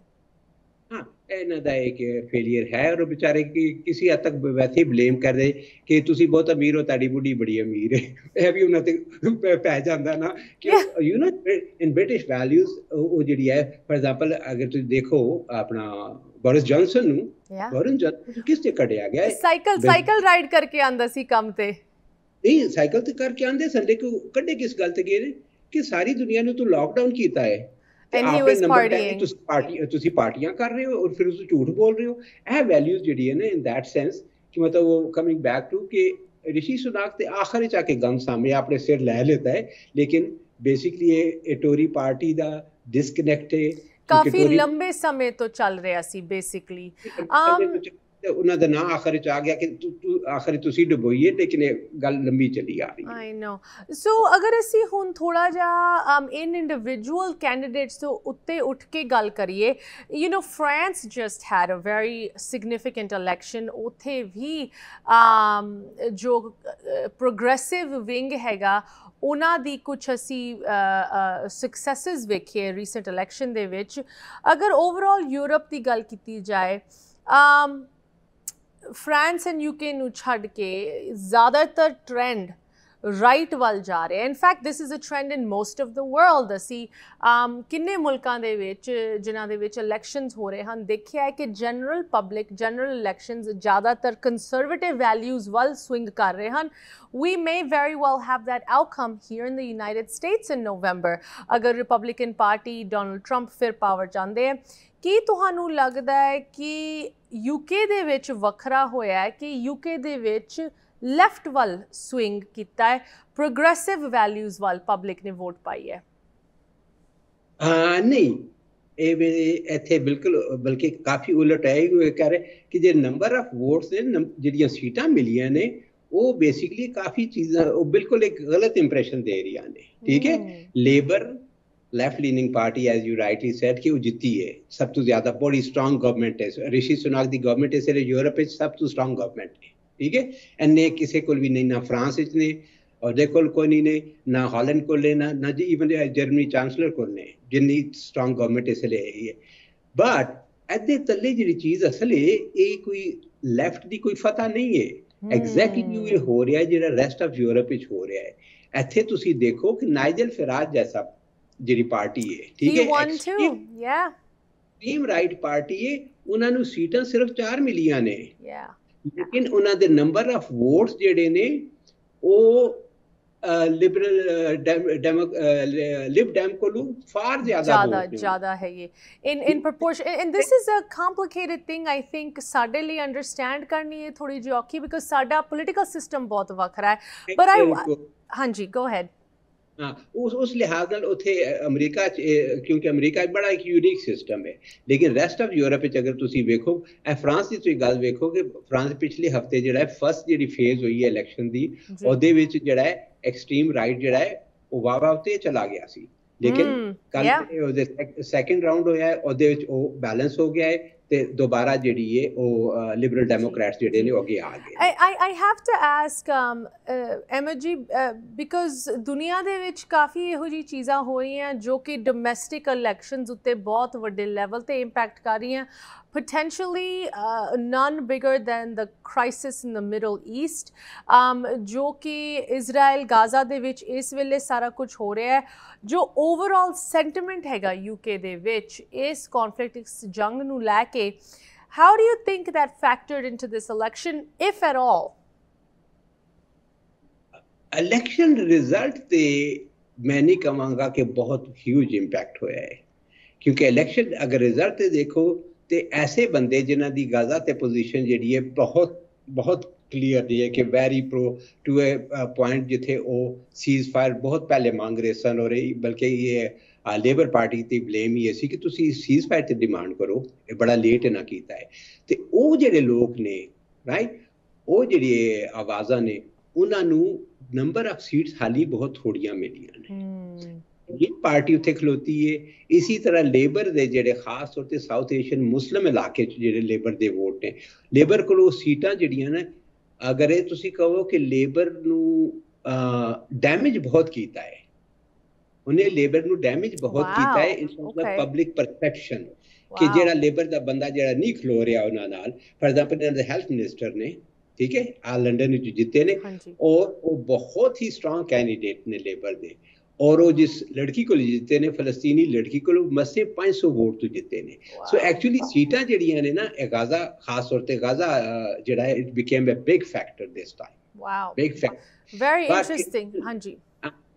B: ਇਹਨਾਂ ਦਾ ਇੱਕ ਫੇਲਿਅਰ ਹੈ ਔਰ ਵਿਚਾਰੇ ਕਿ ਕਿਸੇ ਹੱਦ ਤੱਕ ਵੈਸੇ ਬਲੇਮ ਕਰਦੇ ਕਿ ਤੁਸੀਂ ਬਹੁਤ ਅਮੀਰ ਹੋ ਤੁਹਾਡੀ ਬੁੱਢੀ ਬੜੀ ਅਮੀਰ ਹੈ ਇਹ ਵੀ ਉਹਨਾਂ ਤੇ ਪੈ ਜਾਂਦਾ ਨਾ ਕਿ you know in British values ਉਹ ਜਿਹੜੀ ਹੈ ਫਾਰ ਐਗਜ਼ਾਮਪਲ ਅਗਰ ਤੁਸੀਂ ਦੇਖੋ ਆਪਣਾ ਬੋਰਿਸ ਜੌਨਸਨ ਨੂੰ ਬੋਰਿਸ ਜੌਨਸਨ ਕਿਸ ਤੇ ਕੱਢਿਆ ਗਿਆ ਸਾਈਕਲ ਸਾਈਕਲ
A: ਰਾਈਡ ਕਰਕੇ ਆਂਦਾ ਸੀ ਕੰਮ ਤੇ
B: ਨਹੀਂ ਸਾਈਕਲ ਤੇ ਕਰਕੇ ਆਂਦੇ ਸਨ ਲੇਕਿਨ ਕੱਢੇ ਕਿਸ ਗੱਲ ਤੇ ਗਏ ਨੇ ਕਿ ਸਾਰੀ ਦੁਨੀਆ ਨੂੰ ਤੂੰ ਲਾਕਡਾਊਨ ਕੀਤਾ ਹੈ
A: ਤੇ ਹੀ ਵਾਸ 10 ਤੇ
B: ਤੁਸੀਂ ਪਾਰਟੀ ਤੁਸੀਂ ਪਾਰਟੀਆਂ ਕਰ ਰਹੇ ਹੋ ਔਰ ਫਿਰ ਉਸ ਝੂਠ ਬੋਲ ਰਹੇ ਹੋ ਇਹ ਵੈਲਿਊਜ਼ ਜਿਹੜੀ ਹੈ ਨਾ ਇਨ ਥੈਟ ਸੈਂਸ ਕਿ ਮਤਲਬ ਉਹ ਕਮਿੰਗ ਬੈਕ ਟੂ ਕਿ ਰਿਸ਼ੀ ਸੁਨਾਕ ਤੇ ਆਖਰ ਚ ਆ ਕੇ ਗਨ ਸਾਹਮਣੇ ਆਪਣੇ ਸਿਰ ਲੈ ਲੈਂਦਾ ਹੈ ਲੇਕਿਨ ਬੇਸਿਕਲੀ ਇਹ ਟੋਰੀ ਪਾਰਟੀ ਦਾ ਡਿਸਕਨੈਕਟ ਹੈ ਕਾਫੀ
A: ਲੰਬੇ ਸਮੇਂ ਤੋਂ ਚੱਲ ਰਿਹਾ ਸੀ ਬੇਸਿਕਲੀ um, ਆਮ
B: ਤੇ ਉਹਨਾਂ ਦਾ ਨਾਂ ਆਖਰ ਚ ਆ ਗਿਆ ਕਿ ਆਖਰ ਤੁਸੀਂ ਡਬੋਈਏ ਲੇਕਿਨ ਇਹ ਗੱਲ ਲੰਬੀ ਚੱਲੀ ਆ ਰਹੀ
A: ਹੈ ਆਈ نو ਸੋ ਅਗਰ ਅਸੀਂ ਹੁਣ ਥੋੜਾ ਜਿਹਾ ਇਨ ਇੰਡੀਵਿਜੂਅਲ ਕੈਂਡੀਡੇਟਸ ਤੋਂ ਉੱਤੇ ਉੱਠ ਕੇ ਗੱਲ ਕਰੀਏ you know France just had a very significant election ਉੱਥੇ ਵੀ ਜੋ ਪ੍ਰੋਗਰੈਸਿਵ ਵਿੰਗ ਹੈਗਾ ਉਹਨਾਂ ਦੀ ਕੁਝ ਅਸੀਂ ਸਕਸੈਸਸ ਵੇਖੀਏ ਰੀਸੈਂਟ ਇਲੈਕਸ਼ਨ ਦੇ ਵਿੱਚ ਅਗਰ ਓਵਰਆਲ ਯੂਰਪ ਦੀ ਗੱਲ ਕੀਤੀ ਜਾਏ um, फ्रांस एंड यूके ਨੂੰ ਛੱਡ ਕੇ ਜ਼ਿਆਦਾਤਰ ਟ੍ਰੈਂਡ ਰਾਈਟ ਵੱਲ ਜਾ ਰਿਹਾ in fact this is a trend in most of the world ਅਸੀਂ ਕਿੰਨੇ ਮੁਲਕਾਂ ਦੇ ਵਿੱਚ ਜਿਨ੍ਹਾਂ ਦੇ ਵਿੱਚ ਇਲੈਕਸ਼ਨਸ ਹੋ ਰਹੇ ਹਨ ਦੇਖਿਆ ਹੈ ਕਿ ਜਨਰਲ ਪਬਲਿਕ ਜਨਰਲ ਇਲੈਕਸ਼ਨਸ ਜ਼ਿਆਦਾਤਰ ਕੰਸਰਵੇਟਿਵ ਵੈਲਿਊਜ਼ ਵੱਲ ਸਵਿੰਗ ਕਰ ਰਹੇ ਹਨ we may very well have that outcome here in the United States in November. ਅਗਰ Republican Party Donald Trump ਫਿਰ ਪਾਵਰ ਜਾਂਦੇ ਹੈ ਕੀ ਤੁਹਾਨੂੰ ਲੱਗਦਾ ਹੈ ਕਿ ਯੂਕੇ ਦੇ ਵਿੱਚ ਵੱਖਰਾ ਹੋਇਆ ਹੈ ਕਿ ਯੂਕੇ ਦੇ ਵਿੱਚ ਲੈਫਟ ਵੱਲ ਸਵਿੰਗ ਕੀਤਾ ਹੈ ਪ੍ਰੋਗਰੈਸਿਵ ਵੈਲਿਊਜ਼ ਵੱਲ ਪਬਲਿਕ ਨੇ ਵੋਟ ਪਾਈ ਹੈ
B: ਨਹੀਂ ਇਹ ਵੀ ਇੱਥੇ ਬਿਲਕੁਲ ਬਲਕਿ ਕਾਫੀ ਉਲਟ ਹੈ ਇਹ ਕਹ ਰਹੇ ਕਿ ਜੇ ਨੰਬਰ ਆਫ ਵੋਟਸ ਨੇ ਜਿਹੜੀਆਂ ਸੀਟਾਂ ਮਿਲੀਆਂ ਨੇ ਉਹ ਬੇਸਿਕਲੀ ਕਾਫੀ ਚੀਜ਼ਾਂ ਉਹ ਬਿਲਕੁਲ ਇੱਕ ਗਲਤ ਇੰਪ੍ਰੈਸ਼ਨ ਦੇ ਰਹੀਆਂ ਨੇ ਠੀਕ ਹੈ labour left leaning party as you rightly said کہ وہ جیتی ہے سب تو زیادہ بڑی اسٹرانگ گورنمنٹ ہے رشی سناک دی گورنمنٹ ہے یورپ ہے سب تو اسٹرانگ گورنمنٹ ہے ٹھیک ہے اینڈ نے کسی کو بھی نہیں نہ فرانس نے اور دے کول کوئی نہیں نہ ہالینڈ کو لے نہ ایون جرمنی چانسلر کو نے جن اسٹرانگ گورنمنٹ اس لیے ہے بٹ ادھے تلے جی چیز اصل ہے یہ کوئی لیفٹ دی کوئی فتح نہیں ہے ایگزیکٹلی ہو رہا ہے جا ریسٹ آف یورپ ہو رہا ہے ایتھے تسی دیکھو کہ نائجل فراج جیسا ਜਿਹੜੀ ਪਾਰਟੀ ਹੈ ਠੀਕ
A: ਹੈ ਯਾ
B: ਟੀਮ ਰਾਈਟ ਪਾਰਟੀ ਹੈ ਉਹਨਾਂ ਨੂੰ ਸੀਟਾਂ ਸਿਰਫ 4 ਮਿਲੀਆਂ ਨੇ ਯਾ ਲੇਕਿਨ ਉਹਨਾਂ ਦੇ ਨੰਬਰ ਆਫ ਵੋਟਸ ਜਿਹੜੇ ਨੇ ਉਹ ਲਿਬਰਲ ਲਿਬ ਡੈਮ ਕੋਲੋਂ ਫਾਰ ਜ਼ਿਆਦਾ ਜ਼ਿਆਦਾ ਜ਼ਿਆਦਾ
A: ਹੈ ਇਹ in in proportion and this is a complicated thing I think ਸਾਡੇ ਲਈ ਅੰਡਰਸਟੈਂਡ ਕਰਨੀ ਹੈ ਥੋੜੀ ਜਿਹੀ ਔਖੀ ਬਿਕਾਜ਼ ਸਾਡਾ ਪੋਲਿਟੀਕਲ ਸਿਸਟਮ ਬਹੁਤ ਵੱਖਰਾ ਹੈ ਪਰ ਆਈ ਹਾਂਜੀ ਗੋ ਹੈਡ
B: ਉਸ ਉਸ ਲਿਹਾਜ਼ ਨਾਲ ਉਥੇ ਅਮਰੀਕਾ ਕਿਉਂਕਿ ਅਮਰੀਕਾ ਬੜਾ ਇੱਕ ਯੂਨੀਕ ਸਿਸਟਮ ਹੈ ਲੇਕਿਨ ਰੈਸਟ ਆਫ ਯੂਰਪ ਵਿੱਚ ਅਗਰ ਤੁਸੀਂ ਵੇਖੋ ਇਹ ਫਰਾਂਸ ਦੀ ਤੁਸੀਂ ਗੱਲ ਵੇਖੋ ਕਿ ਫਰਾਂਸ ਪਿਛਲੇ ਹਫਤੇ ਜਿਹੜਾ ਫਸਟ ਜਿਹੜੀ ਫੇਜ਼ ਹੋਈ ਹੈ ਇਲੈਕਸ਼ਨ ਦੀ ਉਹਦੇ ਵਿੱਚ ਜਿਹੜਾ ਹੈ ਐਕਸਟ੍ਰੀਮ ਰਾਈਟ ਜਿਹੜਾ ਹੈ ਉਹ ਵਾਵਾ ਉੱਤੇ ਚਲਾ ਗਿਆ ਸੀ ਲੇਕਿਨ ਕੱਲ ਉਹਦੇ ਸੈਕੰਡ ਰਾਉਂਡ ਹੋਇਆ ਉਹਦੇ ਵਿੱਚ ਉਹ ਬੈਲੈਂਸ ਹੋ ਗਿਆ ਹੈ ਤੇ ਦੁਬਾਰਾ ਜਿਹੜੀ ਏ ਉਹ ਲਿਬਰਲ ਡੈਮੋਕ੍ਰੈਟਸ ਜਿਹੜੇ ਨੇ ਉਹ ਅੱਗੇ ਆ
A: ਗਏ I I have to ask energy because ਦੁਨੀਆ ਦੇ ਵਿੱਚ ਕਾਫੀ ਇਹੋ ਜੀ ਚੀਜ਼ਾਂ ਹੋ ਰਹੀਆਂ ਜੋ ਕਿ ਡੋਮੈਸਟਿਕ ਇਲੈਕਸ਼ਨਸ ਉੱਤੇ ਬਹੁਤ ਵੱਡੇ ਲੈਵਲ ਤੇ ਇੰਪੈਕਟ ਕਰ ਰਹੀਆਂ potentially uh, none bigger than the crisis in the middle east um israel gaza de which is vele sara kuch ho reha hai jo overall sentiment hai ga uk de vich is conflict is jung nu how do you think that factored into this election if at all
B: election result the many nahi kahunga ke bahut huge impact hoya hai kyunki election agar result te ਤੇ ਐਸੇ ਬੰਦੇ ਜਿਨ੍ਹਾਂ ਦੀ Gaza ਤੇ position ਜਿਹੜੀ ਹੈ ਬਹੁਤ ਬਹੁਤ clear ਦੀ ਹੈ ਕਿ very pro to a point ਜਿੱਥੇ ਉਹ ਸੀਜ਼ ਫਾਇਰ ਬਹੁਤ ਪਹਿਲੇ ਮੰਗ ਰਹੇ ਸਨ ਔਰ ਬਲਕਿ ਇਹ ਲੇਬਰ ਪਾਰਟੀ ਤੇ ਬਲੇਮ ਹੀ ਸੀ ਕਿ ਤੁਸੀਂ ਸੀਜ਼ ਫਾਇਰ ਤੇ ਡਿਮਾਂਡ ਕਰੋ ਇਹ ਬੜਾ ਲੇਟ ਨਾ ਕੀਤਾ ਹੈ ਤੇ ਉਹ ਜਿਹੜੇ ਲੋਕ ਨੇ ਰਾਈਟ ਉਹ ਜਿਹੜੀ ਆਵਾਜ਼ਾਂ ਨੇ ਉਹਨਾਂ ਨੂੰ ਨੰਬਰ ਆਫ ਸੀਟਸ ਹਾਲੀ ਬਹੁਤ ਥੋੜੀਆਂ ਮਿਲੀਆਂ ਨੇ یہ پارٹی اتھے کھلوتی ہے اسی طرح لیبر دے جڑے خاص طور تے ساؤتھ ایشن مسلم علاقے چ جڑے لیبر دے ووٹ ہیں لیبر کو سیٹاں جڑیاں نا اگر یہ تسی کہو کہ لیبر نو ڈیمیج بہت کیتا ہے انہیں لیبر نو ڈیمیج بہت کیتا ہے اس مطلب پبلک پرسپشن کہ جڑا لیبر دا بندہ جڑا نہیں کھلو رہا انہاں نال فار ایگزامپل دا ہیلتھ منسٹر نے ٹھیک ہے آ لنڈن جتے نے ہاں جی۔ اور وہ بہت ہی سٹرانگ کینڈیڈیٹ نے لیبر دے اور وہ جس لڑکی کو جیتے نے فلسطینی لڑکی کو مسے پانچ سو ووٹ تو جیتے نے سو ایکچولی سیٹا جڑیاں نے نا غازہ خاص طور تے غازہ جڑا ہے it became a big factor this time wow big factor
A: very interesting ہاں جی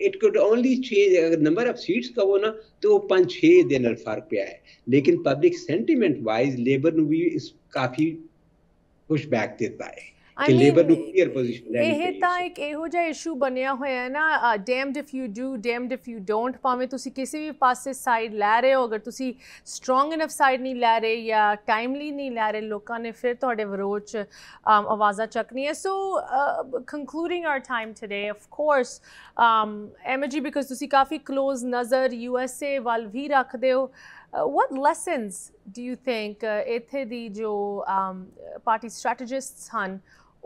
B: اٹ کوڈ اونلی چینج اگر نمبر آف سیٹس کا وہ نا تو وہ پانچ چھ دن فرق پہ ہے لیکن پبلک سینٹیمنٹ وائز لیبر نو بھی اس کافی پش بیک دیتا ہے یہ تو
A: ایک یہشو بنیا ہوا ہے نا damned if you do damned if you don't پاویں کسی بھی پاس سائڈ لے رہے ہو اگر سٹرونگ اینف سائڈ نہیں لے رہے یا ٹائملی نہیں لے رہے لوکوں نے پھر تروز آوازاں چکنیاں سو کنکھورنگ آر ٹائم چفکورس ایم جی بیکوز تھی کافی کلوز نظر یو ایس اے والی رکھتے ہو what lessons do you think اتنے جو پارٹی اسٹرٹیجسٹ ہیں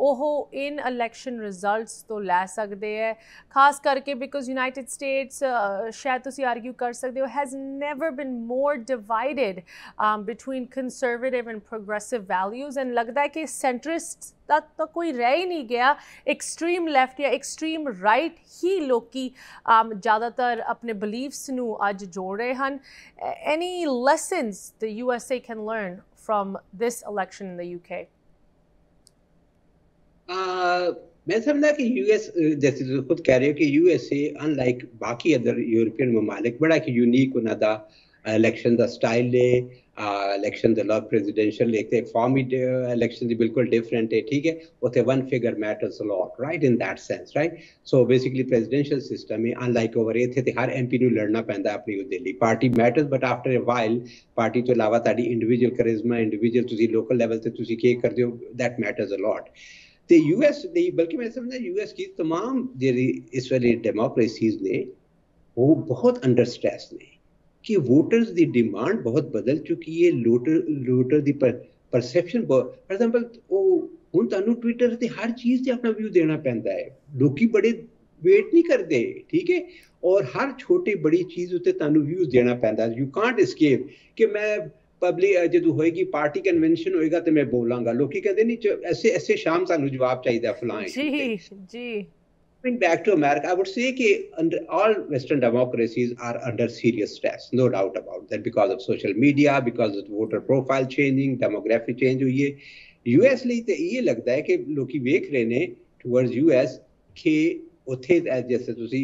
A: ਉਹ ਇਨ ਇਲੈਕਸ਼ਨ ਰਿਜ਼ਲਟਸ ਤੋਂ ਲੈ ਸਕਦੇ ਹੈ ਖਾਸ ਕਰਕੇ ਬਿਕੋਜ਼ ਯੂਨਾਈਟਿਡ ਸਟੇਟਸ ਸ਼ਾਇਦ ਤੁਸੀਂ ਆਰਗੂ ਕਰ ਸਕਦੇ ਹੋ has never been more divided between conservative and progressive values and ਲੱਗਦਾ ਹੈ ਕਿ ਸੈਂਟਰਿਸਟਸ ਦਾ ਤਾਂ ਕੋਈ ਰਹਿ ਹੀ ਨਹੀਂ ਗਿਆ ਐਕਸਟ੍ਰੀਮ ਲੈਫਟ ਜਾਂ ਐਕਸਟ੍ਰੀਮ ਰਾਈਟ ਹੀ ਲੋਕੀ ਜ਼ਿਆਦਾਤਰ ਆਪਣੇ ਬਲੀਫਸ ਨੂੰ ਅੱਜ ਜੋੜ ਰਹੇ ਹਨ any lessons the USA can learn from this election in the UK
B: میں سمجھا کہ یو ایس جیسے تو خود کہہ رہے ہو کہ U S A unlike باقی ادر یورپین ممالک بڑا کہ یونیک ہونا دا الیکشن دا سٹائل لے الیکشن دا لاب پریزیڈنشل لے ایک فارمی الیکشن دی بالکل ڈیفرنٹ ہے ٹھیک ہے وہ تھے one figure matters lot right in that sense right so basically presidential system ہے ان لائک اوور ایتھے تھے ہر ایم پی نو لڑنا پہندا ہے اپنی دلی party matters but after a while party تو علاوہ تاڑی انڈیویجل کریزما انڈیویجل تسی لوکل لیول تے تسی کیک کر دیو دیٹ میٹرز لاٹ ਤੇ ਯੂਐਸ ਨਹੀਂ ਬਲਕਿ ਮੈਂ ਸਮਝਦਾ ਯੂਐਸ ਕੀ तमाम ਜਿਹੜੀ ਇਸ ਵਾਲੀ ਡੈਮੋਕ੍ਰੇਸੀਜ਼ ਨੇ ਉਹ ਬਹੁਤ ਅੰਡਰ ਸਟ੍ਰੈਸ ਨੇ ਕਿ ਵੋਟਰਸ ਦੀ ਡਿਮਾਂਡ ਬਹੁਤ ਬਦਲ ਚੁੱਕੀ ਹੈ ਲੋਟਰ ਲੋਟਰ ਦੀ ਪਰਸੈਪਸ਼ਨ ਫॉर ਐਗਜ਼ਾਮਪਲ ਉਹ ਹੁਣ ਤੁਹਾਨੂੰ ਟਵਿੱਟਰ ਤੇ ਹਰ ਚੀਜ਼ ਤੇ ਆਪਣਾ ਵਿਊ ਦੇਣਾ ਪੈਂਦਾ ਹੈ ਲੋਕੀ ਬੜੇ ਵੇਟ ਨਹੀਂ ਕਰਦੇ ਠੀਕ ਹੈ ਔਰ ਹਰ ਛੋਟੀ ਬੜੀ ਚੀਜ਼ ਉੱਤੇ ਤੁਹਾਨੂੰ ਵਿਊਜ਼ ਦੇਣਾ ਪੈਂਦਾ ਯੂ ਕਾਂਟ ਐਸਕੇਪ ਕਿ ਮੈਂ ਪਬਲਿਕ ਜਦੋਂ ਹੋਏਗੀ ਪਾਰਟੀ ਕਨਵੈਨਸ਼ਨ ਹੋਏਗਾ ਤੇ ਮੈਂ ਬੋਲਾਂਗਾ ਲੋਕੀ ਕਹਿੰਦੇ ਨਹੀਂ ਐਸੇ ਐਸੇ ਸ਼ਾਮ ਸਾਨੂੰ ਜਵਾਬ ਚਾਹੀਦਾ ਫਲਾਂ
A: ਜੀ ਜੀ
B: coming back to America, I would say that under all Western democracies are under serious stress, no doubt about that, because of social media, because of voter profile changing, demographic change. ہوئی ہے U S لیے تو یہ لگتا ہے کہ لوگ ویکھ رہے ہیں ٹورڈز یو ਉੱਥੇ ਜਿਵੇਂ ਤੁਸੀਂ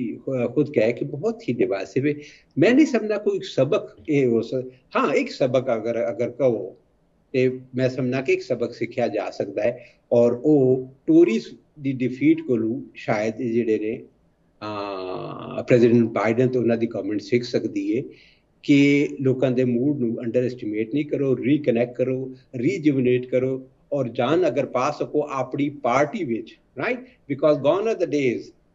B: ਖੁਦ ਕਹਿ ਕਿ ਬਹੁਤ ਹੀ ਨਿਵਾਸਿਵ ਹੈ ਮੈਂ ਨਹੀਂ ਸਮਝਦਾ ਕੋਈ ਸਬਕ ਇਹ ਉਸ ਹਾਂ ਇੱਕ ਸਬਕ ਅਗਰ ਅਗਰ ਕਹੋ ਤੇ ਮੈਂ ਸਮਝਣਾ ਕਿ ਇੱਕ ਸਬਕ ਸਿੱਖਿਆ ਜਾ ਸਕਦਾ ਹੈ ਔਰ ਉਹ ਟੂਰਿਸ ਦੀ ਡਿਫੀਟ ਕੋਲੋਂ ਸ਼ਾਇਦ ਜਿਹੜੇ ਨੇ ਆ ਪ੍ਰੈਜ਼ੀਡੈਂਟ ਬਾਈਡਨ ਤੋਂ ਉਹਨਾਂ ਦੀ ਕਮੈਂਟ ਸਿੱਖ ਸਕਦੀ ਹੈ ਕਿ ਲੋਕਾਂ ਦੇ ਮੂਡ ਨੂੰ ਅੰਡਰ ਐਸਟੀਮੇਟ ਨਹੀਂ ਕਰੋ ਰੀਕਨੈਕਟ ਕਰੋ ਰੀਜੁਵਨੇਟ ਕਰੋ ਔਰ ਜਾਨ ਅਗਰ ਪਾ ਸਕੋ ਆਪਣੀ ਪਾਰਟੀ ਵਿੱਚ right because gone are the days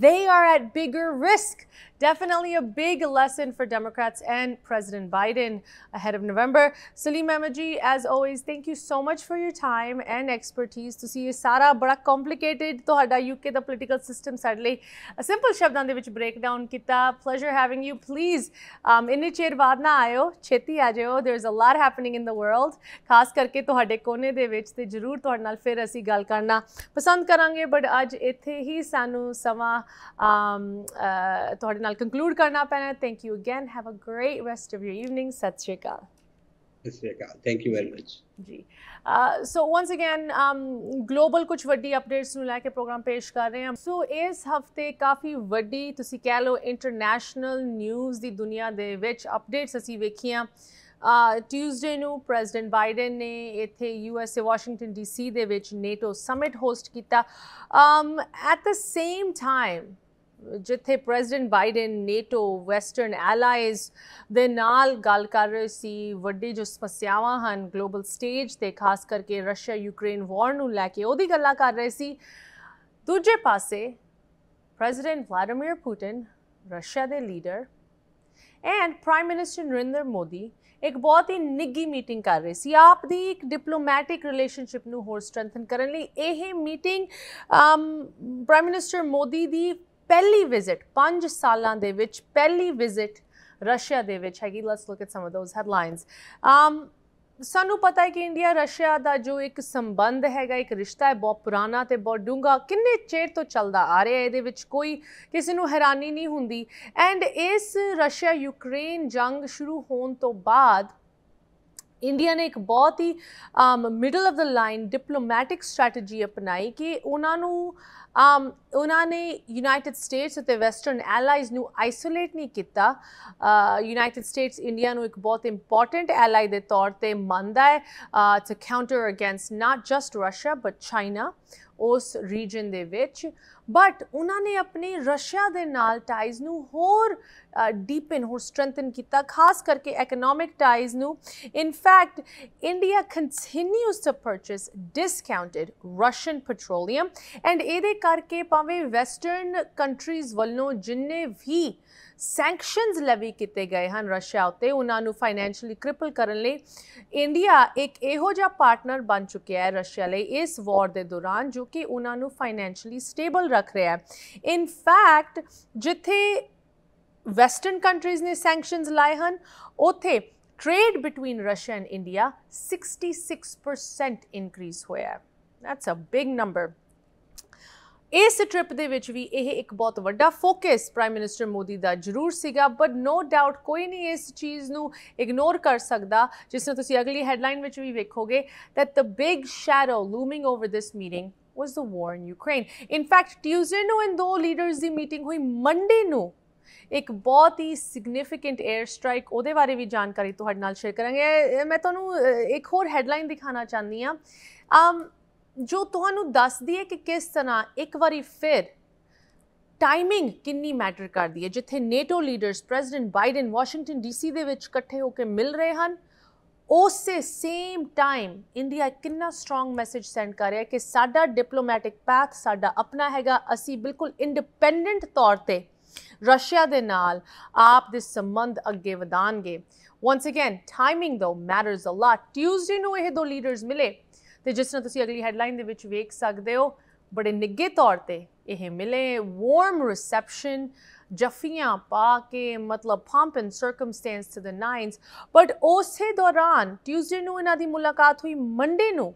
A: they are at bigger risk Definitely a big lesson for Democrats and President Biden ahead of November. Salim Emaji, as always, thank you so much for your time and expertise. To see you, Sarah, but complicated to UK the political system sadly. A simple shabdan which breakdown kita. Pleasure having you. Please, um, inni cheer vaad na ayo, cheti ajo. There's a lot happening in the world. Khas karke to hade kone de which te jarur to hadnal fir asi gal karna. Pasand karange, but aaj ithe hi sanu sama um, uh, ਨਾਲ conclude ਕਰਨਾ ਪੈਣਾ thank you again have a great rest of your evening ਸਤਿ ਸ਼੍ਰੀ
B: ਅਕਾਲ thank you very much
A: ਜੀ so once again global ਕੁਝ ਵੱਡੀ updates ਨੂੰ ਲੈ ਕੇ ਪ੍ਰੋਗਰਾਮ ਪੇਸ਼ ਕਰ ਰਹੇ ਹਾਂ ਸੋ ਇਸ ਹਫਤੇ ਕਾਫੀ ਵੱਡੀ ਤੁਸੀਂ ਕਹਿ ਲਓ ਇੰਟਰਨੈਸ਼ਨਲ ਨਿਊਜ਼ ਦੀ ਦੁਨੀਆ ਦੇ ਵਿੱਚ ਅਪਡੇਟਸ ਅਸੀਂ ਵੇਖੀਆਂ ਟਿਊਜ਼ਡੇ ਨੂੰ ਪ੍ਰੈਜ਼ੀਡੈਂਟ ਬਾਈਡਨ ਨੇ ਇੱਥੇ ਯੂ ਯੂਐਸਏ ਵਾਸ਼ਿੰਗਟਨ ਡੀਸੀ ਦੇ ਵਿੱਚ ਨੇਟੋ ਸਮਿਟ ਹੋਸਟ ਕੀਤਾ ਐਟ ਦ ਸੇਮ ਟਾਈਮ ਜਿੱਥੇ President Biden NATO western allies ਦੇ ਨਾਲ ਗੱਲ ਕਰ ਰਹੇ ਸੀ ਵੱਡੀ ਜੋ ਸਮੱਸਿਆਵਾਂ ਹਨ ਗਲੋਬਲ ਸਟੇਜ ਤੇ ਖਾਸ ਕਰਕੇ ਰਸ਼ੀਆ ਯੂਕਰੇਨ ਵਾਰ ਨੂੰ ਲੈ ਕੇ ਉਹਦੀ ਗੱਲਾਂ ਕਰ ਰਹੇ ਸੀ ਦੂਜੇ ਪਾਸੇ ਪ੍ਰੈਜ਼ੀਡੈਂਟ ਵਲਾਦੀਮੀਰ ਪੁਤਿਨ ਰਸ਼ੀਆ ਦੇ leader and Prime Minister Narendra Modi ਇੱਕ ਬਹੁਤ ਹੀ ਨਿੱਗੀ ਮੀਟਿੰਗ ਕਰ ਰਹੇ ਸੀ ਆਪ ਦੀ ਇੱਕ ਡਿਪਲੋਮੈਟਿਕ ਰਿਲੇਸ਼ਨਸ਼ਿਪ ਨੂੰ ਹੋਰ ਸਟਰੈਂਥਨ ਕਰਨ ਲਈ ਇਹ ਮੀਟਿੰਗ ਪ੍ਰਾਈਮ ਮਿਨਿਸਟਰ ਮੋਦੀ ਦੀ ਪਹਿਲੀ ਵਿਜ਼ਿਟ 5 ਸਾਲਾਂ ਦੇ ਵਿੱਚ ਪਹਿਲੀ ਵਿਜ਼ਿਟ ਰਸ਼ੀਆ ਦੇ ਵਿੱਚ ਹੈਗੀ let's look at some of those headlines um ਸਾਨੂੰ ਪਤਾ ਹੈ ਕਿ ਇੰਡੀਆ ਰਸ਼ੀਆ ਦਾ ਜੋ ਇੱਕ ਸੰਬੰਧ ਹੈਗਾ ਇੱਕ ਰਿਸ਼ਤਾ ਹੈ ਬਹੁਤ ਪੁਰਾਣਾ ਤੇ ਬਹੁਤ ਡੂੰਘਾ ਕਿੰਨੇ ਚਿਰ ਤੋਂ ਚੱਲਦਾ ਆ ਰਿਹਾ ਹੈ ਇਹਦੇ ਵਿੱਚ ਕੋਈ ਕਿਸੇ ਨੂੰ ਹੈਰਾਨੀ ਨਹੀਂ ਹੁੰਦੀ ਐਂਡ ਇਸ ਰਸ਼ੀਆ ਯੂਕਰੇਨ ਜੰਗ ਸ਼ੁਰੂ ਹੋਣ ਤੋਂ ਬਾਅਦ ਇੰਡੀਆ ਨੇ ਇੱਕ ਬਹੁਤ ਹੀ middle of the line diplomatic strategy ਅਪਣਾਈ ਕਿ ਉਹਨਾਂ ਨੂੰ ਉਹਨਾਂ ਨੇ ਯੂਨਾਈਟਿਡ ਸਟੇਟਸ ਅਤੇ ਵੈਸਟਰਨ ਐਲਾਈਜ਼ ਨੂੰ ਆਈਸੋਲੇਟ ਨਹੀਂ ਕੀਤਾ ਯੂਨਾਈਟਿਡ ਸਟੇਟਸ ਇੰਡੀਆ ਨੂੰ ਇੱਕ ਬਹੁਤ ਇੰਪੋਰਟੈਂਟ ਐਲਾਈ ਦੇ ਤੌਰ ਤੇ ਮੰਨਦਾ ਹੈ to counter against not just Russia but China ਉਸ ਰੀਜਨ ਦੇ ਵਿੱਚ ਬਟ ਉਹਨਾਂ ਨੇ ਆਪਣੇ ਰਸ਼ੀਆ ਦੇ ਨਾਲ ਟਾਈਜ਼ ਨੂੰ ਹੋਰ ਡੀਪਨ ਹੋਰ ਸਟਰੈਂਥਨ ਕੀਤਾ ਖਾਸ ਕਰਕੇ ਇਕਨੋਮਿਕ ਟਾਈਜ਼ ਨੂੰ in fact India continues to purchase discounted Russian petroleum and ਇਹਦੇ ਕਰਕੇ ਭਾਵੇਂ ਵੈਸਟਰਨ ਕੰਟਰੀਜ਼ ਵੱਲੋਂ ਜਿੰਨੇ ਵੀ ਸੈਂਕਸ਼ਨਸ ਲਵੀ ਕੀਤੇ ਗਏ ਹਨ ਰਸ਼ੀਆ ਉਤੇ ਉਹਨਾਂ ਨੂੰ ਫਾਈਨੈਂਸ਼ੀਅਲੀ ਕ੍ਰਿਪਲ ਕਰਨ ਲਈ ਇੰਡੀਆ ਇੱਕ ਇਹੋ ਜਿਹਾ ਪਾਰਟਨਰ ਬਣ ਚੁੱਕਿਆ ਹੈ ਰਸ਼ੀਆ ਲਈ ਇਸ ਵਾਰ ਦੇ ਦੌਰਾਨ ਜੋ ਕਿ ਉਹਨਾਂ ਨੂੰ ਫਾਈਨੈਂਸ਼ੀਅਲੀ ਸਟੇਬਲ ਰੱਖ ਰਿਹਾ ਹੈ ਇਨ ਫੈਕਟ ਜਿੱਥੇ ਵੈਸਟਰਨ ਕੰਟਰੀਜ਼ ਨੇ ਸੈਂਕਸ਼ਨਸ ਲਾਏ ਹਨ ਉਥੇ trade between Russia and India 66% increase ਹੋਇਆ ਹੈ ਦੈਟਸ ਅ ਬਿਗ ਨੰਬਰ ਇਸ ਟ੍ਰਿਪ ਦੇ ਵਿੱਚ ਵੀ ਇਹ ਇੱਕ ਬਹੁਤ ਵੱਡਾ ਫੋਕਸ ਪ੍ਰਾਈਮ ਮਿਨਿਸਟਰ ਮੋਦੀ ਦਾ ਜ਼ਰੂਰ ਸੀਗਾ ਬਟ ਨੋ ਡਾਊਟ ਕੋਈ ਨਹੀਂ ਇਸ ਚੀਜ਼ ਨੂੰ ਇਗਨੋਰ ਕਰ ਸਕਦਾ ਜਿਸ ਨੂੰ ਤੁਸੀਂ ਅਗਲੀ ਹੈਡਲਾਈਨ ਵਿੱਚ ਵੀ ਵੇਖੋਗੇ that the big shadow looming over this meeting was the war in Ukraine. In fact Tuesday ਨੂੰ ਇਨ ਦੋ ਲੀਡਰਸ ਦੀ ਮੀਟਿੰਗ ਹੋਈ ਮੰਡੇ ਨੂੰ ਇੱਕ ਬਹੁਤ ਹੀ ਸਿਗਨੀਫੀਕੈਂਟ 에ਅਰ ਸਟ੍ਰਾਈਕ ਉਹਦੇ ਬਾਰੇ ਵੀ ਜਾਣਕਾਰੀ ਤੁਹਾਡੇ ਨਾਲ ਸ਼ੇਅਰ ਕਰਾਂਗੇ ਮੈਂ ਤੁਹਾਨੂੰ ਇੱਕ ਹੋਰ ਹੈਡਲਾਈਨ ਦਿਖਾਣਾ ਚਾਹੁੰਦੀ ਆ ਜੋ ਤੁਹਾਨੂੰ ਦੱਸਦੀ ਹੈ ਕਿ ਕਿਸ ਤਰ੍ਹਾਂ ਇੱਕ ਵਾਰੀ ਫਿਰ ਟਾਈਮਿੰਗ ਕਿੰਨੀ ਮੈਟਰ ਕਰਦੀ ਹੈ ਜਿੱਥੇ NATO leaders President Biden Washington DC ਦੇ ਵਿੱਚ ਇਕੱਠੇ ਹੋ ਕੇ ਮਿਲ ਰਹੇ ਹਨ ਉਸੇ ਸੇਮ ਟਾਈਮ ਇੰਡੀਆ ਕਿੰਨਾ ਸਟਰੋਂਗ ਮੈਸੇਜ ਸੈਂਡ ਕਰ ਰਿਹਾ ਕਿ ਸਾਡਾ ਡਿਪਲੋਮੈਟਿਕ ਪਾਥ ਸਾਡਾ ਆਪਣਾ ਹੈਗਾ ਅਸੀਂ ਬਿਲਕੁਲ ਇੰਡੀਪੈਂਡੈਂਟ ਤੌਰ ਤੇ ਰਸ਼ੀਆ ਦੇ ਨਾਲ ਆਪ ਦੇ ਸੰਬੰਧ ਅੱਗੇ ਵਧਾਣਗੇ once again timing though matters a lot Tuesday ਨੂੰ ਇਹ ਦੋ ਲੀਡਰਸ ਮਿਲੇ ਤੇ ਜਿਸ ਤਰ੍ਹਾਂ ਤੁਸੀਂ ਅਗਲੀ ਹੈਡਲਾਈਨ ਦੇ ਵਿੱਚ ਵੇਖ ਸਕਦੇ ਹੋ ਬੜੇ ਨਿੱਗੇ ਤੌਰ ਤੇ ਇਹ ਮਿਲੇ ਵਾਰਮ ਰਿਸੈਪਸ਼ਨ ਜਫੀਆਂ ਪਾ ਕੇ ਮਤਲਬ pomp and circumstance to the nines but ਉਸੇ ਦੌਰਾਨ ਟਿਊਜ਼ਡੇ ਨੂੰ ਇਹਨਾਂ ਦੀ ਮੁਲਾਕਾਤ ਹੋਈ ਮੰਡੇ ਨੂੰ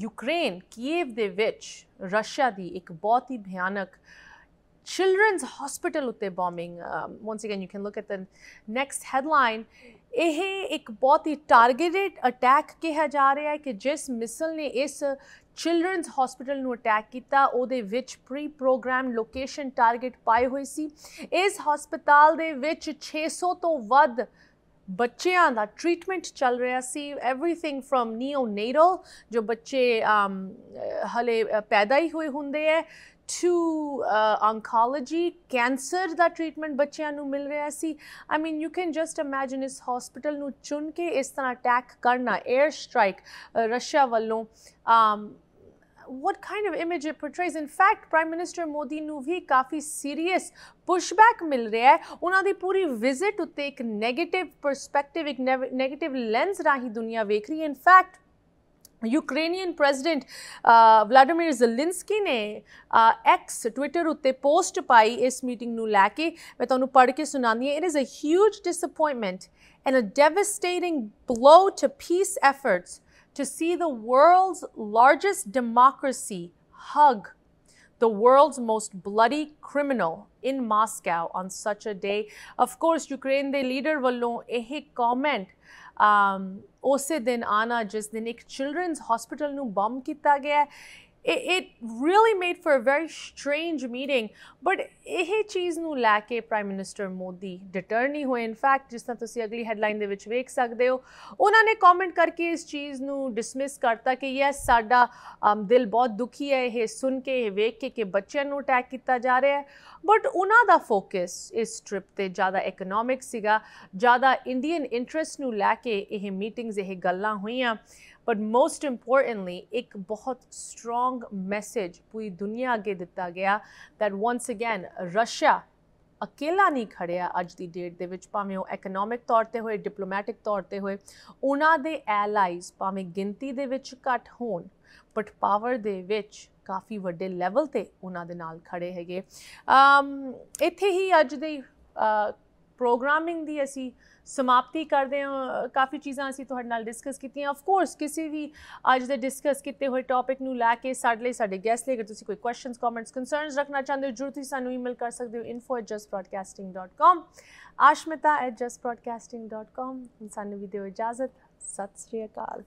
A: ਯੂਕਰੇਨ ਕੀਵ ਦੇ ਵਿੱਚ ਰਸ਼ੀਆ ਦੀ ਇੱਕ ਬਹੁਤ ਹੀ ਭਿਆਨਕ ਚਿਲड्रनਸ ਹਸਪੀਟਲ ਉੱਤੇ bombing once again you can look at the next headline ਇਹ ਇੱਕ ਬਹੁਤ ਹੀ ਟਾਰਗੇਟਡ ਅਟੈਕ ਕਿਹਾ ਜਾ ਰਿਹਾ ਹੈ ਕਿ ਜਿਸ ਮਿਸਲ ਨੇ ਇਸ ਚਿਲड्रनਸ ਹਸਪੀਟਲ ਨੂੰ ਅਟੈਕ ਕੀਤਾ ਉਹਦੇ ਵਿੱਚ ਪ੍ਰੀ ਪ੍ਰੋਗਰਾਮ ਲੋਕੇਸ਼ਨ ਟਾਰਗੇਟ ਪਾਈ ਹੋਈ ਸੀ ਇਸ ਹਸਪੀਟਲ ਦੇ ਵਿੱਚ 600 ਤੋਂ ਵੱਧ ਬੱਚਿਆਂ ਦਾ ਟ੍ਰੀਟਮੈਂਟ ਚੱਲ ਰਿਹਾ ਸੀ एवरीथिंग ਫਰਮ ਨੀਓਨੇਟਲ ਜੋ ਬੱਚੇ ਹਲੇ ਪੈਦਾ ਹੀ ਹੋਏ ਹੁੰਦੇ ਐ ਟੂ ਆਨਕੋਲੋਜੀ ਕੈਂਸਰ ਦਾ ਟ੍ਰੀਟਮੈਂਟ ਬੱਚਿਆਂ ਨੂੰ ਮਿਲ ਰਿਹਾ ਸੀ I mean you can just imagine ਇਸ ਹਸਪੀਟਲ ਨੂੰ ਚੁਣ ਕੇ ਇਸ ਤਰ੍ਹਾਂ ਅਟੈਕ ਕਰਨਾ 에ਅਰ ਸਟ੍ਰਾਈਕ ਰਸ਼ੀਆ ਵੱਲੋਂ ਆਮ what kind of image it portrays in fact prime minister modi nu ਵੀ kafi serious pushback mil reha hai unna di puri visit utte ek negative perspective ek negative lens ਰਾਹੀਂ ਦੁਨੀਆ ਵੇਖ ਰਹੀ ਹੈ in fact Ukrainian President Vladimir ઝલિન્સ્કીને X Twitter ઉત્તે પોસ્ટ પાਈ ਇਸ ਮੀਟਿੰਗ ਨੂੰ ਲੈ ਕੇ ਮੈਂ ਤੁਹਾਨੂੰ ਪੜ੍ਹ ਕੇ ਸੁਣਾਉਂਦੀ ਹਾਂ it is a huge disappointment and a devastating blow to peace efforts to see the world's largest democracy hug the world's most bloody criminal in Moscow on such a day. Of course, Ukraine the leader will vallon eh comment um ose din aana jis din children's hospital nu bomb kita gaya ਇਹ it really made for a very strange meeting but ਇਹ ਚੀਜ਼ ਨੂੰ ਲੈ ਕੇ Prime minister Modi ਡਿਟਰਨੀ ਹੋਏ in fact ਜਿਸ ਤਰ੍ਹਾਂ ਤੁਸੀਂ ਅਗਲੀ ਹੈਡਲਾਈਨ ਦੇ ਵਿੱਚ ਵੇਖ ਸਕਦੇ ਹੋ ਉਹਨਾਂ ਨੇ ਕਮੈਂਟ ਕਰਕੇ ਇਸ ਚੀਜ਼ ਨੂੰ ਡਿਸਮਿਸ ਕਰਤਾ ਕਿ ਯੈਸ ਸਾਡਾ ਦਿਲ ਬਹੁਤ ਦੁਖੀ ਹੈ ਇਹ ਸੁਣ ਕੇ ਇਹ ਵੇਖ ਕੇ ਕਿ ਬੱਚਿਆਂ ਨੂੰ ਅਟੈਕ ਕੀਤਾ ਜਾ ਰਿਹਾ ਹੈ ਬਟ ਉਹਨਾਂ ਦਾ ਫੋਕਸ ਇਸ ਟ੍ਰਿਪ ਤੇ ਜ਼ਿਆਦਾ ਇਕਨੋਮਿਕ ਸੀਗਾ ਜ਼ਿਆਦਾ ਇੰਡੀਅਨ ਇੰਟਰਸਟ ਨੂੰ ਲੈ ਕੇ ਇਹ ਮੀਟਿੰਗਸ ਇਹ ਗੱਲਾਂ ਹੋਈਆਂ ਬਟ ਮੋਸਟ ਇੰਪੋਰਟੈਂਟਲੀ ਇੱਕ ਬਹੁਤ ਸਟਰੋਂਗ ਮੈਸੇਜ ਪੂਰੀ ਦੁਨੀਆ ਅੱਗੇ ਦਿੱਤਾ ਗਿਆ ਥੈਟ ਵਾਂਸ ਅਗੇਨ ਰਸ਼ੀਆ ਅਕੇਲਾ ਨਹੀਂ ਖੜਿਆ ਅੱਜ ਦੀ ਡੇਟ ਦੇ ਵਿੱਚ ਭਾਵੇਂ ਉਹ ਇਕਨੋਮਿਕ ਤੌਰ ਤੇ ਹੋਏ ਡਿਪਲੋਮੈਟਿਕ ਤੌਰ ਤੇ ਹੋਏ ਉਹਨਾਂ ਦੇ ਐਲਾਈਜ਼ ਭਾਵੇਂ ਗਿਣਤੀ ਦੇ ਵਿੱਚ ਘੱਟ ਹੋਣ ਬਟ ਪਾਵਰ ਦੇ ਵਿੱਚ ਕਾਫੀ ਵੱਡੇ ਲੈਵਲ ਤੇ ਉਹਨਾਂ ਦੇ ਨਾਲ ਖੜੇ ਹੈਗੇ ਅਮ ਇੱਥੇ ਹੀ ਅੱਜ ਦੇ ਪ੍ਰੋਗਰਾਮਿੰਗ ਦੀ ਅਸੀਂ ਸਮਾਪਤੀ ਕਰਦੇ ਹਾਂ ਕਾਫੀ ਚੀਜ਼ਾਂ ਅਸੀਂ ਤੁਹਾਡੇ ਨਾਲ ਡਿਸਕਸ ਕੀਤੀਆਂ ਆਫ ਕੋਰਸ ਕਿਸੇ ਵੀ ਅੱਜ ਦੇ ਡਿਸਕਸ ਕੀਤੇ ਹੋਏ ਟੌਪਿਕ ਨੂੰ ਲੈ ਕੇ ਸਾਡੇ ਲਈ ਸਾਡੇ ਗੈਸਟ ਲਈ ਅਗਰ ਤੁਸੀਂ ਕੋਈ ਕੁਐਸਚਨਸ ਕਮੈਂਟਸ ਕਨਸਰਨਸ ਰੱਖਣਾ ਚਾਹੁੰਦੇ ਹੋ ਜੁਰਤੀ ਸਾਨੂੰ ਈਮੇਲ ਕਰ ਸਕਦੇ ਹੋ info@justbroadcasting.com ashmita@justbroadcasting.com ਸਾਨੂੰ ਵੀ ਦਿਓ ਇਜਾਜ਼ਤ ਸਤਿ ਸ੍ਰੀ ਅਕਾਲ